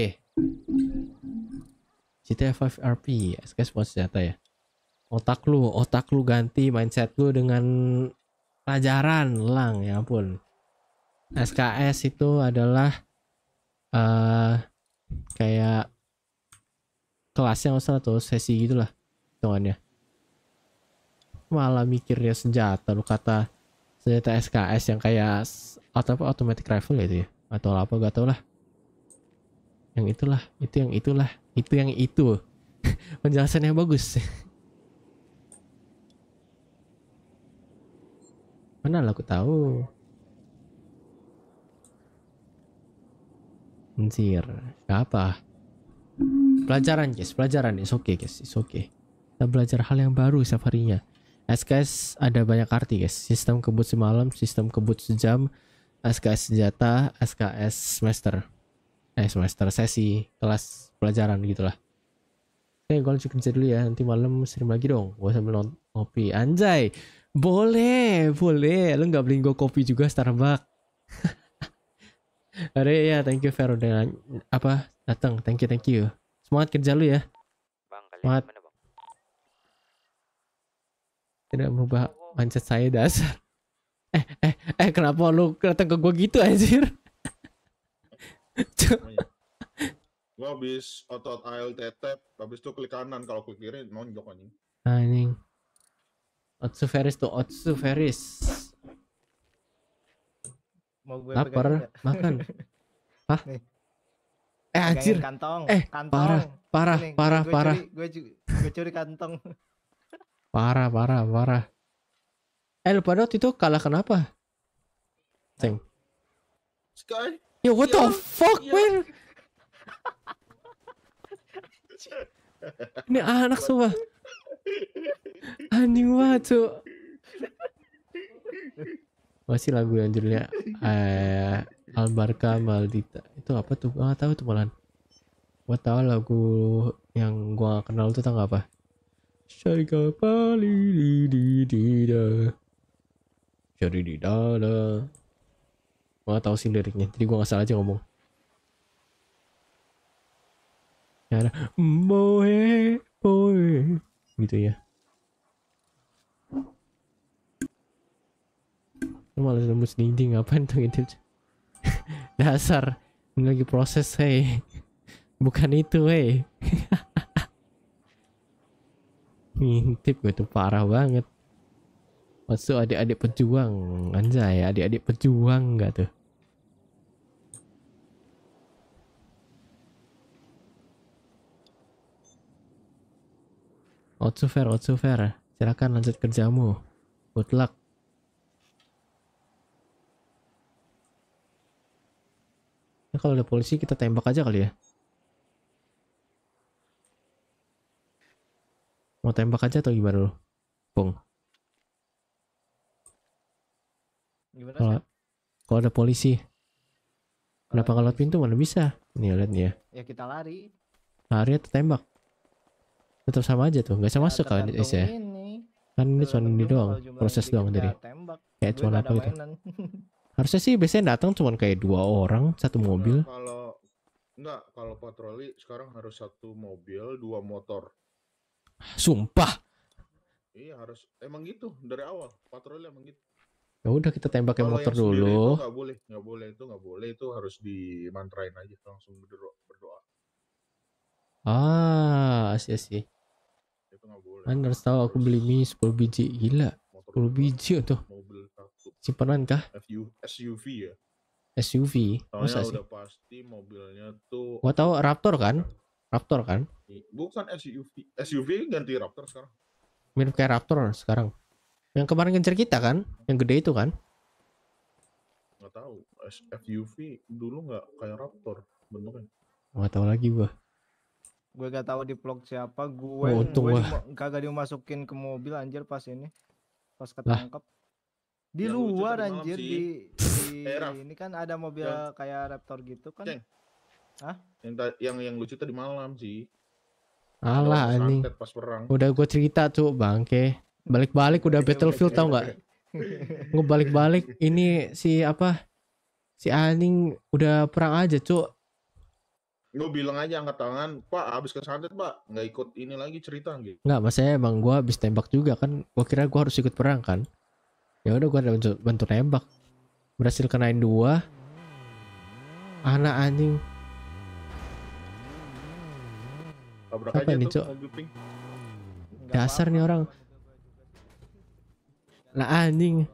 GTA 5 RP SKS buat senjata ya otak lu otak lu ganti mindset lu dengan pelajaran lang ya ampun SKS itu adalah uh, kayak kelasnya nggak salah tuh sesi gitulah hitungannya malah mikirnya senjata lu kata senjata SKS yang kayak atau apa automatic rifle gitu ya atau apa gak tau lah yang itulah itu yang itulah itu yang itu penjelasannya bagus mana lah aku tahu Anjir, gak apa. Pelajaran guys, pelajaran. It's okay guys, it's okay. Kita belajar hal yang baru safarinya. SKS ada banyak arti guys. Sistem kebut semalam, sistem kebut sejam, SKS senjata, SKS semester. Eh semester sesi, kelas pelajaran gitulah. Oke, gue lanjut kerja dulu ya. Nanti malam sering lagi dong. Gue sambil ngopi. Anjay, boleh, boleh. lo gak beliin gue kopi juga Starbucks. Ada ya, thank you Fer udah apa datang. Thank you, thank you. Semangat kerja lu ya. Bang, Semangat. Mana, bang? Tidak merubah mindset saya dasar. Eh, eh, eh kenapa lu datang ke gua gitu anjir? Iya. gua habis otot aisle tetep, habis itu klik kanan kalau klik kiri nonjok anjing. Anjing. Otsu Feris tuh Otsu Feris. Mau gue Lapar, makan. Hah? Nih. Eh anjir. Kantong. Eh, kantong. Parah, parah, Nih, parah, gue parah. Curi, gue, curi, gue curi kantong. parah, parah, parah. Eh lu pada waktu itu kalah kenapa? Ceng. Sky. Yo, what yo, the iya. fuck, yo. Iya. man? Ini anak semua. Anjing banget, cuy masih lagu yang judulnya eh Albarka Maldita itu apa tuh gua gak tahu tuh malahan gua tahu lagu yang gua gak kenal tuh tentang apa Shaika Pali di di di da Shari di da da gua gak tahu sih liriknya jadi gua gak salah aja ngomong ya ada moe gitu ya lu malah nembus dinding ngapain tuh ngintip dasar ini lagi proses hei bukan itu hei ngintip gue tuh parah banget masuk adik-adik pejuang anjay adik-adik pejuang gak tuh Otsufer, Otsufer, silakan lanjut kerjamu. Good luck. Ya, kalau ada polisi kita tembak aja kali ya. Mau tembak aja atau gimana lo? Bung. Gimana kalau, ada polisi. Kenapa kalau pintu mana bisa? Nih lihat nih ya. Ya kita lari. Lari atau tembak? Tetap sama aja tuh, nggak bisa ya, masuk kan Is ya. Ini. Kan ini cuma ini doang, proses doang tadi. Ya, Kayak cuma apa gitu. Harusnya sih biasanya datang cuma kayak dua orang satu mobil. Nah, kalau enggak kalau patroli sekarang harus satu mobil dua motor. Sumpah. Iya harus emang gitu dari awal patroli emang gitu. Ya udah kita tembak yang motor yang dulu. Itu gak boleh, nggak boleh itu nggak boleh itu harus dimantrain aja langsung berdoa. berdoa. Ah, sih sih. Itu nggak boleh. Kan harus tahu aku beli mie 10 biji gila. 10 biji tuh. Mobil simpanan kah SUV ya SUV masa udah sih pasti mobilnya tuh gua tahu Raptor kan iya. Raptor kan bukan iya, SUV SUV ganti Raptor sekarang mirip kayak Raptor sekarang yang kemarin ngejar kita kan yang gede itu kan Gak tahu SUV dulu nggak kayak Raptor bentuknya Gak tahu lagi gua gue gak tahu di vlog siapa gue oh, gue kagak dimasukin ke mobil anjir pas ini pas ketangkep lah. Di ya, luar anjir di, di eh, ini kan ada mobil yang, kayak Raptor gitu kan. Ceng. Hah? Yang yang yang lucu tadi malam sih. Alah anjing. Udah gue cerita tuh bang bangke. Balik-balik udah Battlefield tau nggak? nggak balik-balik ini si apa? Si Aning udah perang aja cuk lu bilang aja angkat tangan pak abis santet pak nggak ikut ini lagi cerita gitu nggak mas saya emang gue abis tembak juga kan gue kira gue harus ikut perang kan ya udah gue bantu, bantu nembak berhasil kenain dua anak anjing apa ini cok dasar nih orang lah anjing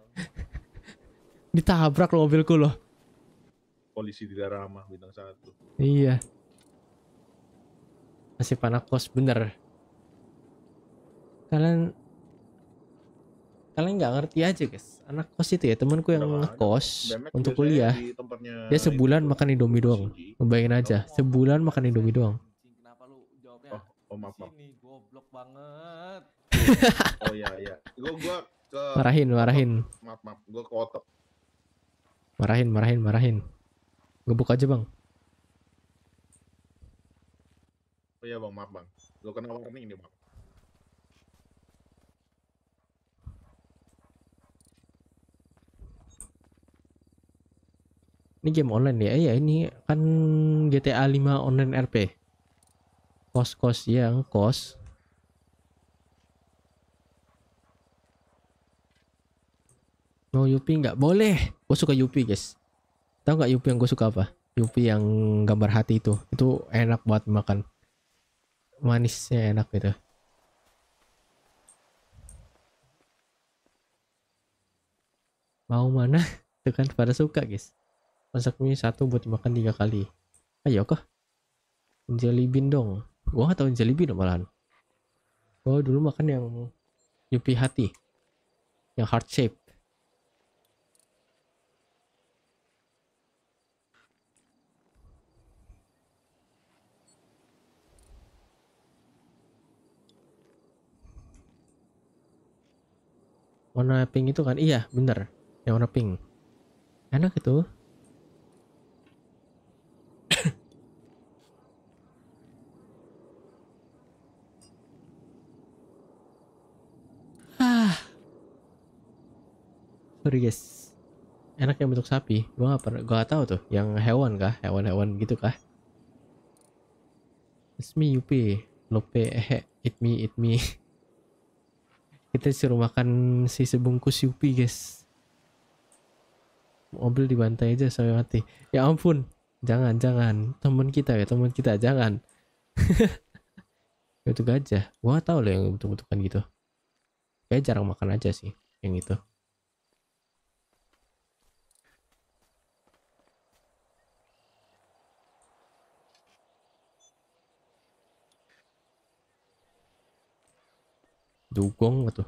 ditabrak loh mobilku loh polisi tidak ramah bintang satu iya masih panakos bener kalian kalian nggak ngerti aja guys anak kos itu ya temanku yang ngekos untuk kuliah dia sebulan makan indomie doang bayangin aja sebulan makan indomie doang kenapa lu jawabnya oh, oh maaf, maaf. ini goblok banget oh iya iya gua gua ke marahin marahin maaf maaf gua ke otak marahin marahin marahin gebuk aja bang oh iya bang maaf bang lu kena warning ini bang Ini game online ya? Ya ini kan GTA 5 online RP. Kos-kos yang kos. Mau Yupi nggak boleh. Gue suka Yupi guys. tau nggak Yupi yang gue suka apa? Yupi yang gambar hati itu. Itu enak buat makan. Manisnya enak gitu. Mau mana? Itu kan pada suka guys. Masak mie satu buat dimakan tiga kali. Ayo kah? Jelly bean dong. Gua gak tau jelly bean malahan. Gua dulu makan yang yupi hati. Yang heart shape. warna pink itu kan iya bener yang warna pink enak itu guys enak yang bentuk sapi gua gak pernah gua tahu tuh yang hewan kah hewan-hewan gitu kah it's me yupi lope eh it me it me kita suruh makan si sebungkus yupi guys mobil dibantai aja sampai mati ya ampun jangan jangan temen kita ya temen kita jangan itu gajah gua tahu loh yang bentuk-bentukan gitu kayak jarang makan aja sih yang itu Dugong atau?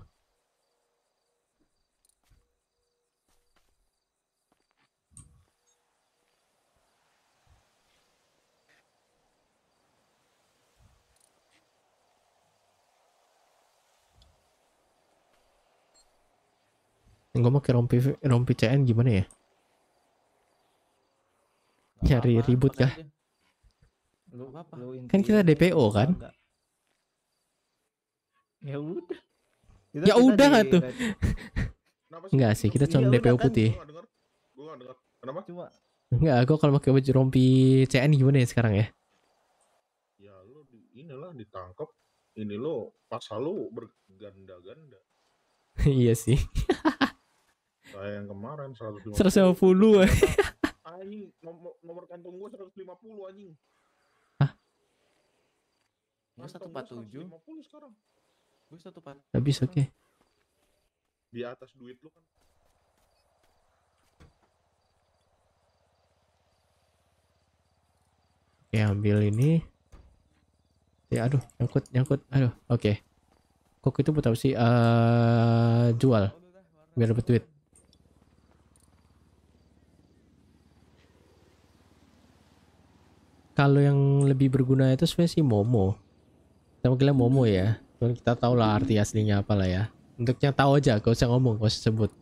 Enggak mau ke rompi rompi CN gimana ya? nyari ribut kah? Lu Kan kita DPO kan? ya udah ya udah di... tuh enggak sih kita cuma iya, DPO putih kan. gue gak denger kenapa cuma enggak gua kalau pakai baju rompi CN gimana ya sekarang ya ya lu di, inilah ditangkap ini lo pasal lo berganda-ganda iya sih kayak yang kemarin 150 150 anjing nomor, kantong gua 150 anjing Hah? Masa 147 150 sekarang gue satu pan. Habis oke. Okay. Di atas duit lu kan. Oke, okay, ambil ini. Ya aduh, nyangkut, nyangkut. Aduh, oke. Okay. Kok itu buat apa sih? Uh, jual. Biar dapat duit. Kalau yang lebih berguna itu sebenarnya si Momo. Kita panggilnya Momo ya. Cuman kita tahu lah arti aslinya apa lah ya. Untuk yang tahu aja, gak usah ngomong, gak usah sebut.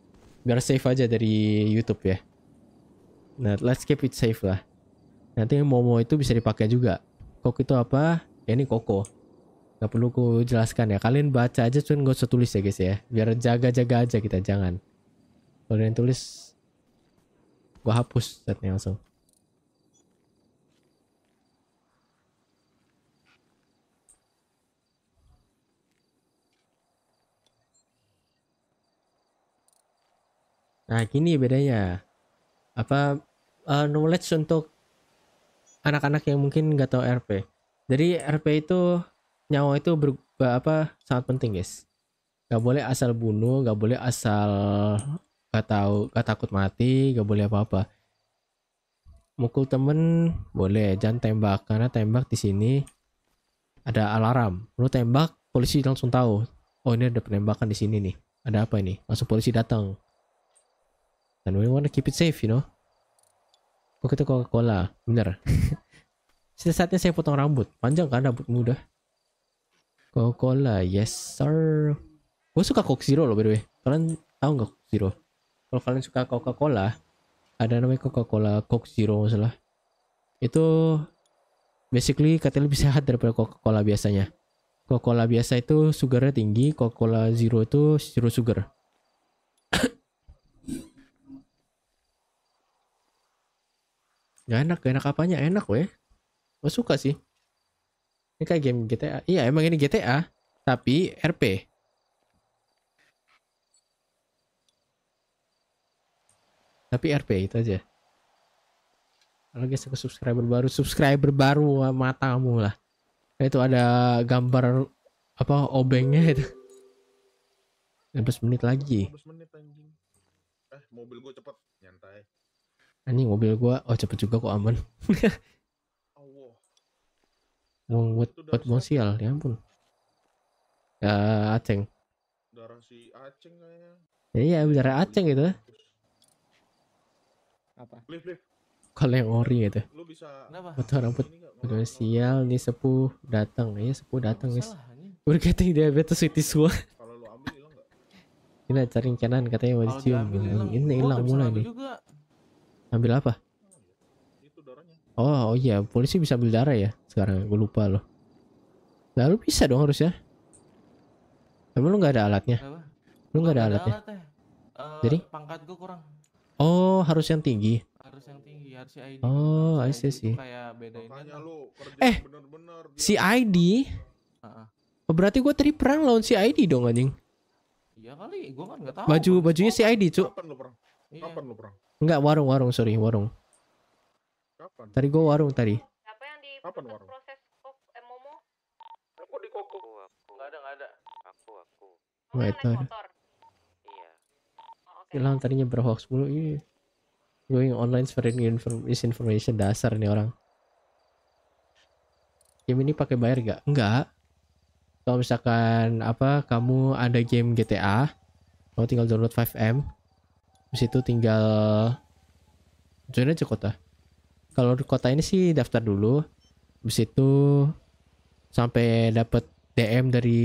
Biar safe aja dari YouTube ya. Nah, let's keep it safe lah. Nanti Momo itu bisa dipakai juga. Kok itu apa? Ya ini Koko. Gak perlu ku jelaskan ya. Kalian baca aja cuman gak usah tulis ya guys ya. Biar jaga-jaga aja kita, jangan. Kalau yang tulis, gua hapus chatnya langsung. Nah, gini bedanya. Apa uh, knowledge untuk anak-anak yang mungkin nggak tahu RP. Jadi RP itu nyawa itu ber, apa sangat penting, guys. Gak boleh asal bunuh, gak boleh asal gak tahu, gak takut mati, gak boleh apa-apa. Mukul temen boleh, jangan tembak karena tembak di sini ada alarm. Lu tembak, polisi langsung tahu. Oh ini ada penembakan di sini nih. Ada apa ini? Langsung polisi datang And we want to keep it safe, you know. Oh, itu Coca-Cola. Bener. Sudah saatnya saya potong rambut. Panjang kan rambut muda. Coca-Cola. Yes, sir. Gue suka Coke Zero loh, by the way. Kalian tahu nggak Coke Zero? Kalau kalian suka Coca-Cola, ada namanya Coca-Cola Coke Zero masalah. Itu basically katanya lebih sehat daripada Coca-Cola biasanya. Coca-Cola biasa itu sugarnya tinggi, Coca-Cola Zero itu zero sugar. Gak enak, gak enak apanya? Enak weh. Gue suka sih. Ini kayak game GTA. Iya, emang ini GTA. Tapi RP. Tapi RP itu aja. Kalau guys ke subscriber baru, subscriber baru eh, matamu lah. Nah, itu ada gambar apa obengnya itu. 15 menit lagi. 15 menit anjing. Eh, mobil gue cepet. Nyantai anjing mobil gua oh cepet juga kok aman Mau buat buat sial, ya ampun ya aceng darah si aceng kayaknya ya, iya ya, darah aceng gitu apa lift lift kalau yang ori gitu lu bisa Betul rambut udah sial nih sepuh datang ya sepuh datang guys we're getting diabetes with this one kalau lu ambil hilang enggak ini cari kanan katanya mau dicium ini hilang mulai nih juga Ambil apa? Itu darahnya. Oh, oh iya, polisi bisa ambil darah ya. Sekarang gue lupa loh. Lalu bisa dong harusnya. Tapi lu nggak ada alatnya. Apa? Lu nggak ada, ada alatnya. Eh. Eh, Jadi? Pangkat gue kurang. Oh, harus yang tinggi. Harus yang tinggi, harus si ID. Oh, I see sih. Kayak Makanya lu kerja eh, bener -bener, si ID. Uh -uh. berarti gue tadi perang lawan si ID dong anjing. Iya kali, gue kan nggak tahu. Baju bajunya si ID, cuk. Kapan lu perang? Iya. Kapan lu perang? Enggak, warung-warung, sorry, warung. Kapan? Tadi gua warung tadi. Apa yang di Kapan warung? proses kok eh, Momo? Aku di koko. Enggak ada, enggak ada. Aku, aku. Wah, itu. Iya. Oh, okay. Hilang tadinya berhoax mulu. Ih. Iya. Going online spreading misinformation dasar nih orang. Game ini pakai bayar gak? Enggak. Kalau misalkan apa kamu ada game GTA, kamu tinggal download 5M, Habis itu tinggal join aja kota. Kalau kota ini sih daftar dulu. Habis itu sampai dapat DM dari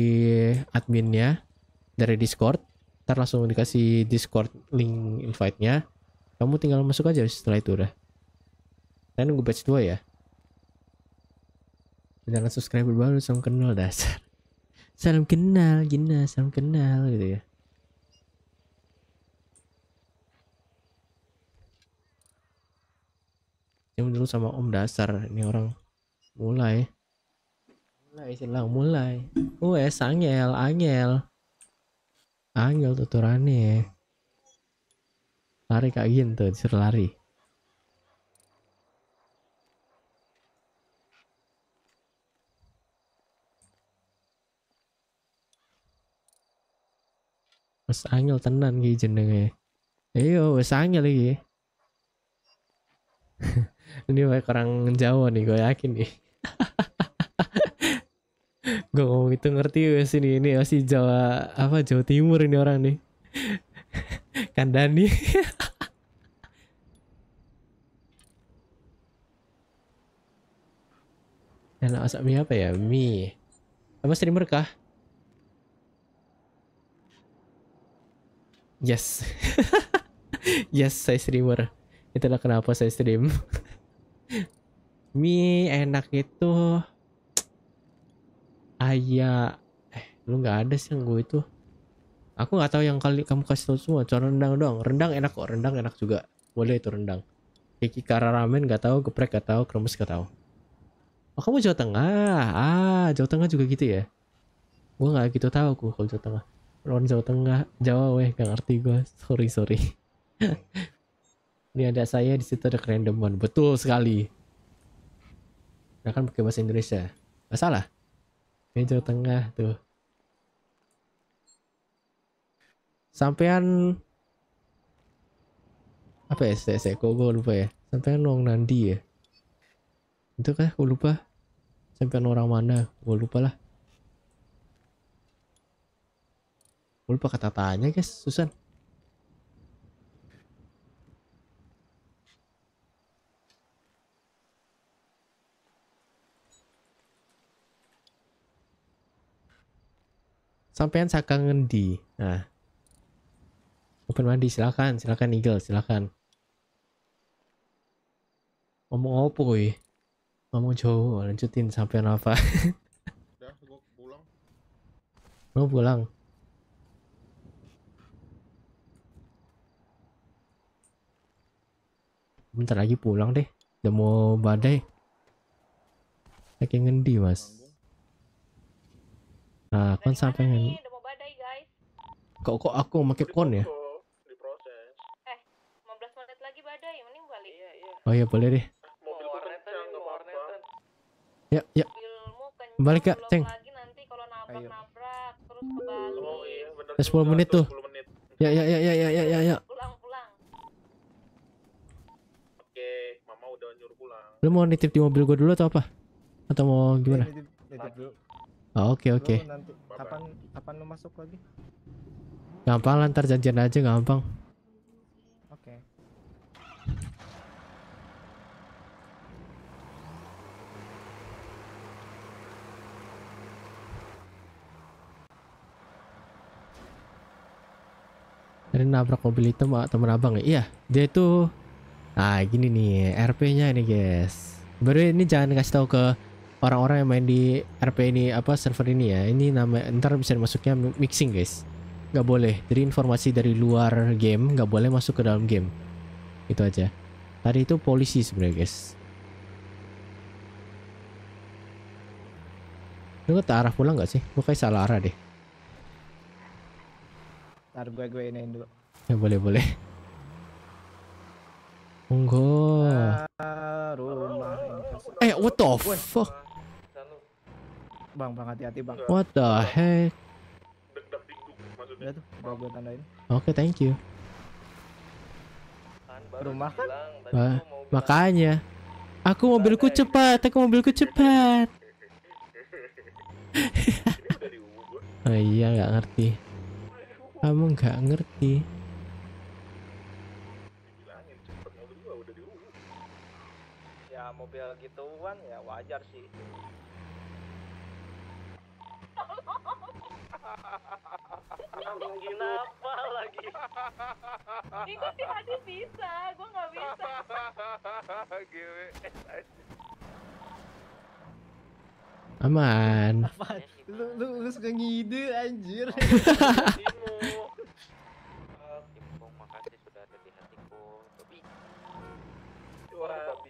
adminnya dari Discord. Ntar langsung dikasih Discord link invite-nya. Kamu tinggal masuk aja setelah itu udah. Dan nunggu batch 2 ya. jangan subscriber baru, salam kenal dasar. Salam kenal, Gina, salam kenal gitu ya. Ini dulu sama Om Dasar. Ini orang mulai. Mulai silang mulai. Wes angel angel. Angel tuturane. Lari kak gini tuh, disuruh lari. Wes angel tenan ki jenenge. Ayo wes angel iki. ini kayak orang Jawa nih gue yakin nih gue ngomong itu ngerti wes ini ini masih Jawa apa Jawa Timur ini orang nih kandani Enak masak mie apa ya? Mie. Apa streamer kah? Yes. yes, saya streamer. Itulah kenapa saya stream mie enak itu ayah eh lu nggak ada sih yang gue itu aku nggak tahu yang kali kamu kasih tau semua cuma rendang doang rendang enak kok rendang enak juga boleh itu rendang Kiki Kara ramen nggak tahu geprek nggak tahu kremes nggak tahu oh kamu Jawa Tengah ah Jawa Tengah juga gitu ya gue nggak gitu tahu aku kalau Jawa Tengah ron Jawa Tengah Jawa weh gak ngerti gue sorry sorry ini ada saya di situ ada random one betul sekali kita kan pakai bahasa Indonesia. Ya? Masalah. Ini Jawa Tengah tuh. Sampean apa ya? Saya, saya kok gue lupa ya. Sampean Wong Nandi ya. Itu kan gue lupa. Sampean orang mana? Gue lupa lah. Gue lupa kata tanya guys, Susan. sampean saka ngendi nah open mandi silakan silakan Eagle silakan ngomong apa kuy ngomong jauh lanjutin sampean apa udah gua pulang mau pulang bentar lagi pulang deh udah mau badai lagi ngendi mas Nah, kon sampai ini udah Kok kok aku make kon ya? Eh, 15 menit lagi badai, mending balik. Iya, iya. Oh iya, boleh deh. Ya, ya. Balik Kak, Ceng. Lagi nanti kalau nabrak-nabrak terus Oh iya, benar. 10 menit tuh. 10 menit. Ya, ya, ya, ya, ya, ya, ya, ya. Oke, mama udah nyuruh pulang. Lu mau nitip di mobil gue dulu atau apa? Atau mau gimana? Ya, nitip, nitip dulu. Oke oh, oke. Okay, kapan kapan lu masuk lagi? Gampang lantar janjian aja gampang. Oke. Okay. Ini nabrak mobil itu hitam ah, teman abang ya? Iya, dia itu Nah, gini nih RP-nya ini guys. Baru ini jangan kasih tahu ke orang-orang yang main di RP ini apa server ini ya ini nama ntar bisa masuknya mixing guys nggak boleh jadi informasi dari luar game nggak boleh masuk ke dalam game itu aja tadi itu polisi sebenarnya guys lu ke arah pulang nggak sih gua kayak salah arah deh ntar gue gue ini dulu ya boleh boleh monggo uh, rumah eh what the fuck bang, bang hati-hati bang. What the heck? Iya Oke, okay, thank you. Rumah kan? Nah, makanya. Aku mobilku cepat, aku mobilku cepat. oh iya, nggak ngerti. Kamu nggak ngerti. Ya, mobil gituan ya wajar sih apa lagi? Ikuti hati bisa, gue nggak bisa. Gue Aman. Apaan? Lu, lu, lu suka ngide anjir. Terima eh, kasih sudah ada di hatiku. Tapi... Wah,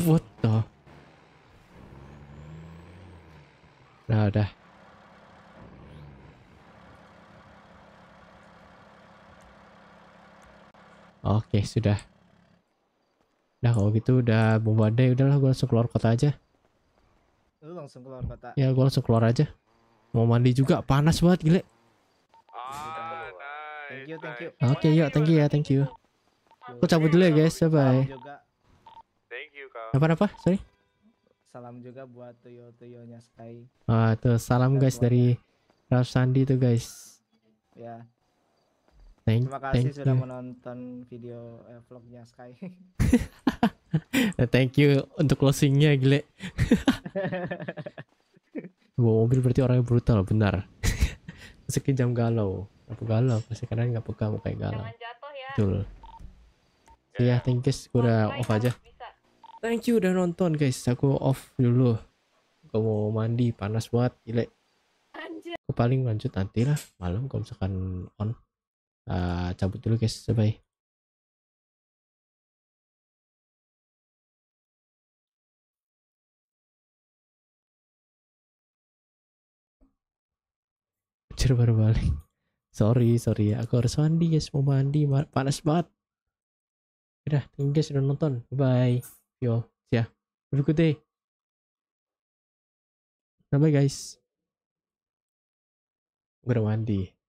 What the? Nah, udah. Oke, sudah. Nah, kalau gitu udah bombardai. badai, udahlah gue langsung keluar kota aja. Lu langsung keluar kota? Ya, gue langsung keluar aja. Mau mandi juga, panas banget, gile. Ah, Oke, okay, yuk, thank you ya, thank you. Aku cabut dulu ya, guys. Bye-bye juga. Apa apa? Sorry. Salam juga buat Tuyo Tuyonya Sky. Ah, tuh salam Dan guys buat... dari Ralph Sandi tuh guys. Ya. Thank, Terima kasih thank sudah you. menonton video eh, vlognya Sky. thank you untuk closingnya gile. Bawa mobil berarti orangnya brutal benar. Meski jam galau, apa galau? Pasti karena nggak mau kayak galau. Jangan jatuh ya. Betul. Yeah. Ya. Iya, thank you. Gue udah off aja. Thank you udah nonton guys. Aku off dulu. aku mau mandi panas banget, gile. Aku paling lanjut nanti lah malam kalau misalkan on. Uh, cabut dulu guys. Bye. -bye. Cer baru balik sorry sorry ya aku harus mandi guys mau mandi panas banget udah thank you guys udah nonton bye you all. Yeah. Have a good day. Bye bye guys. Gue udah mandi.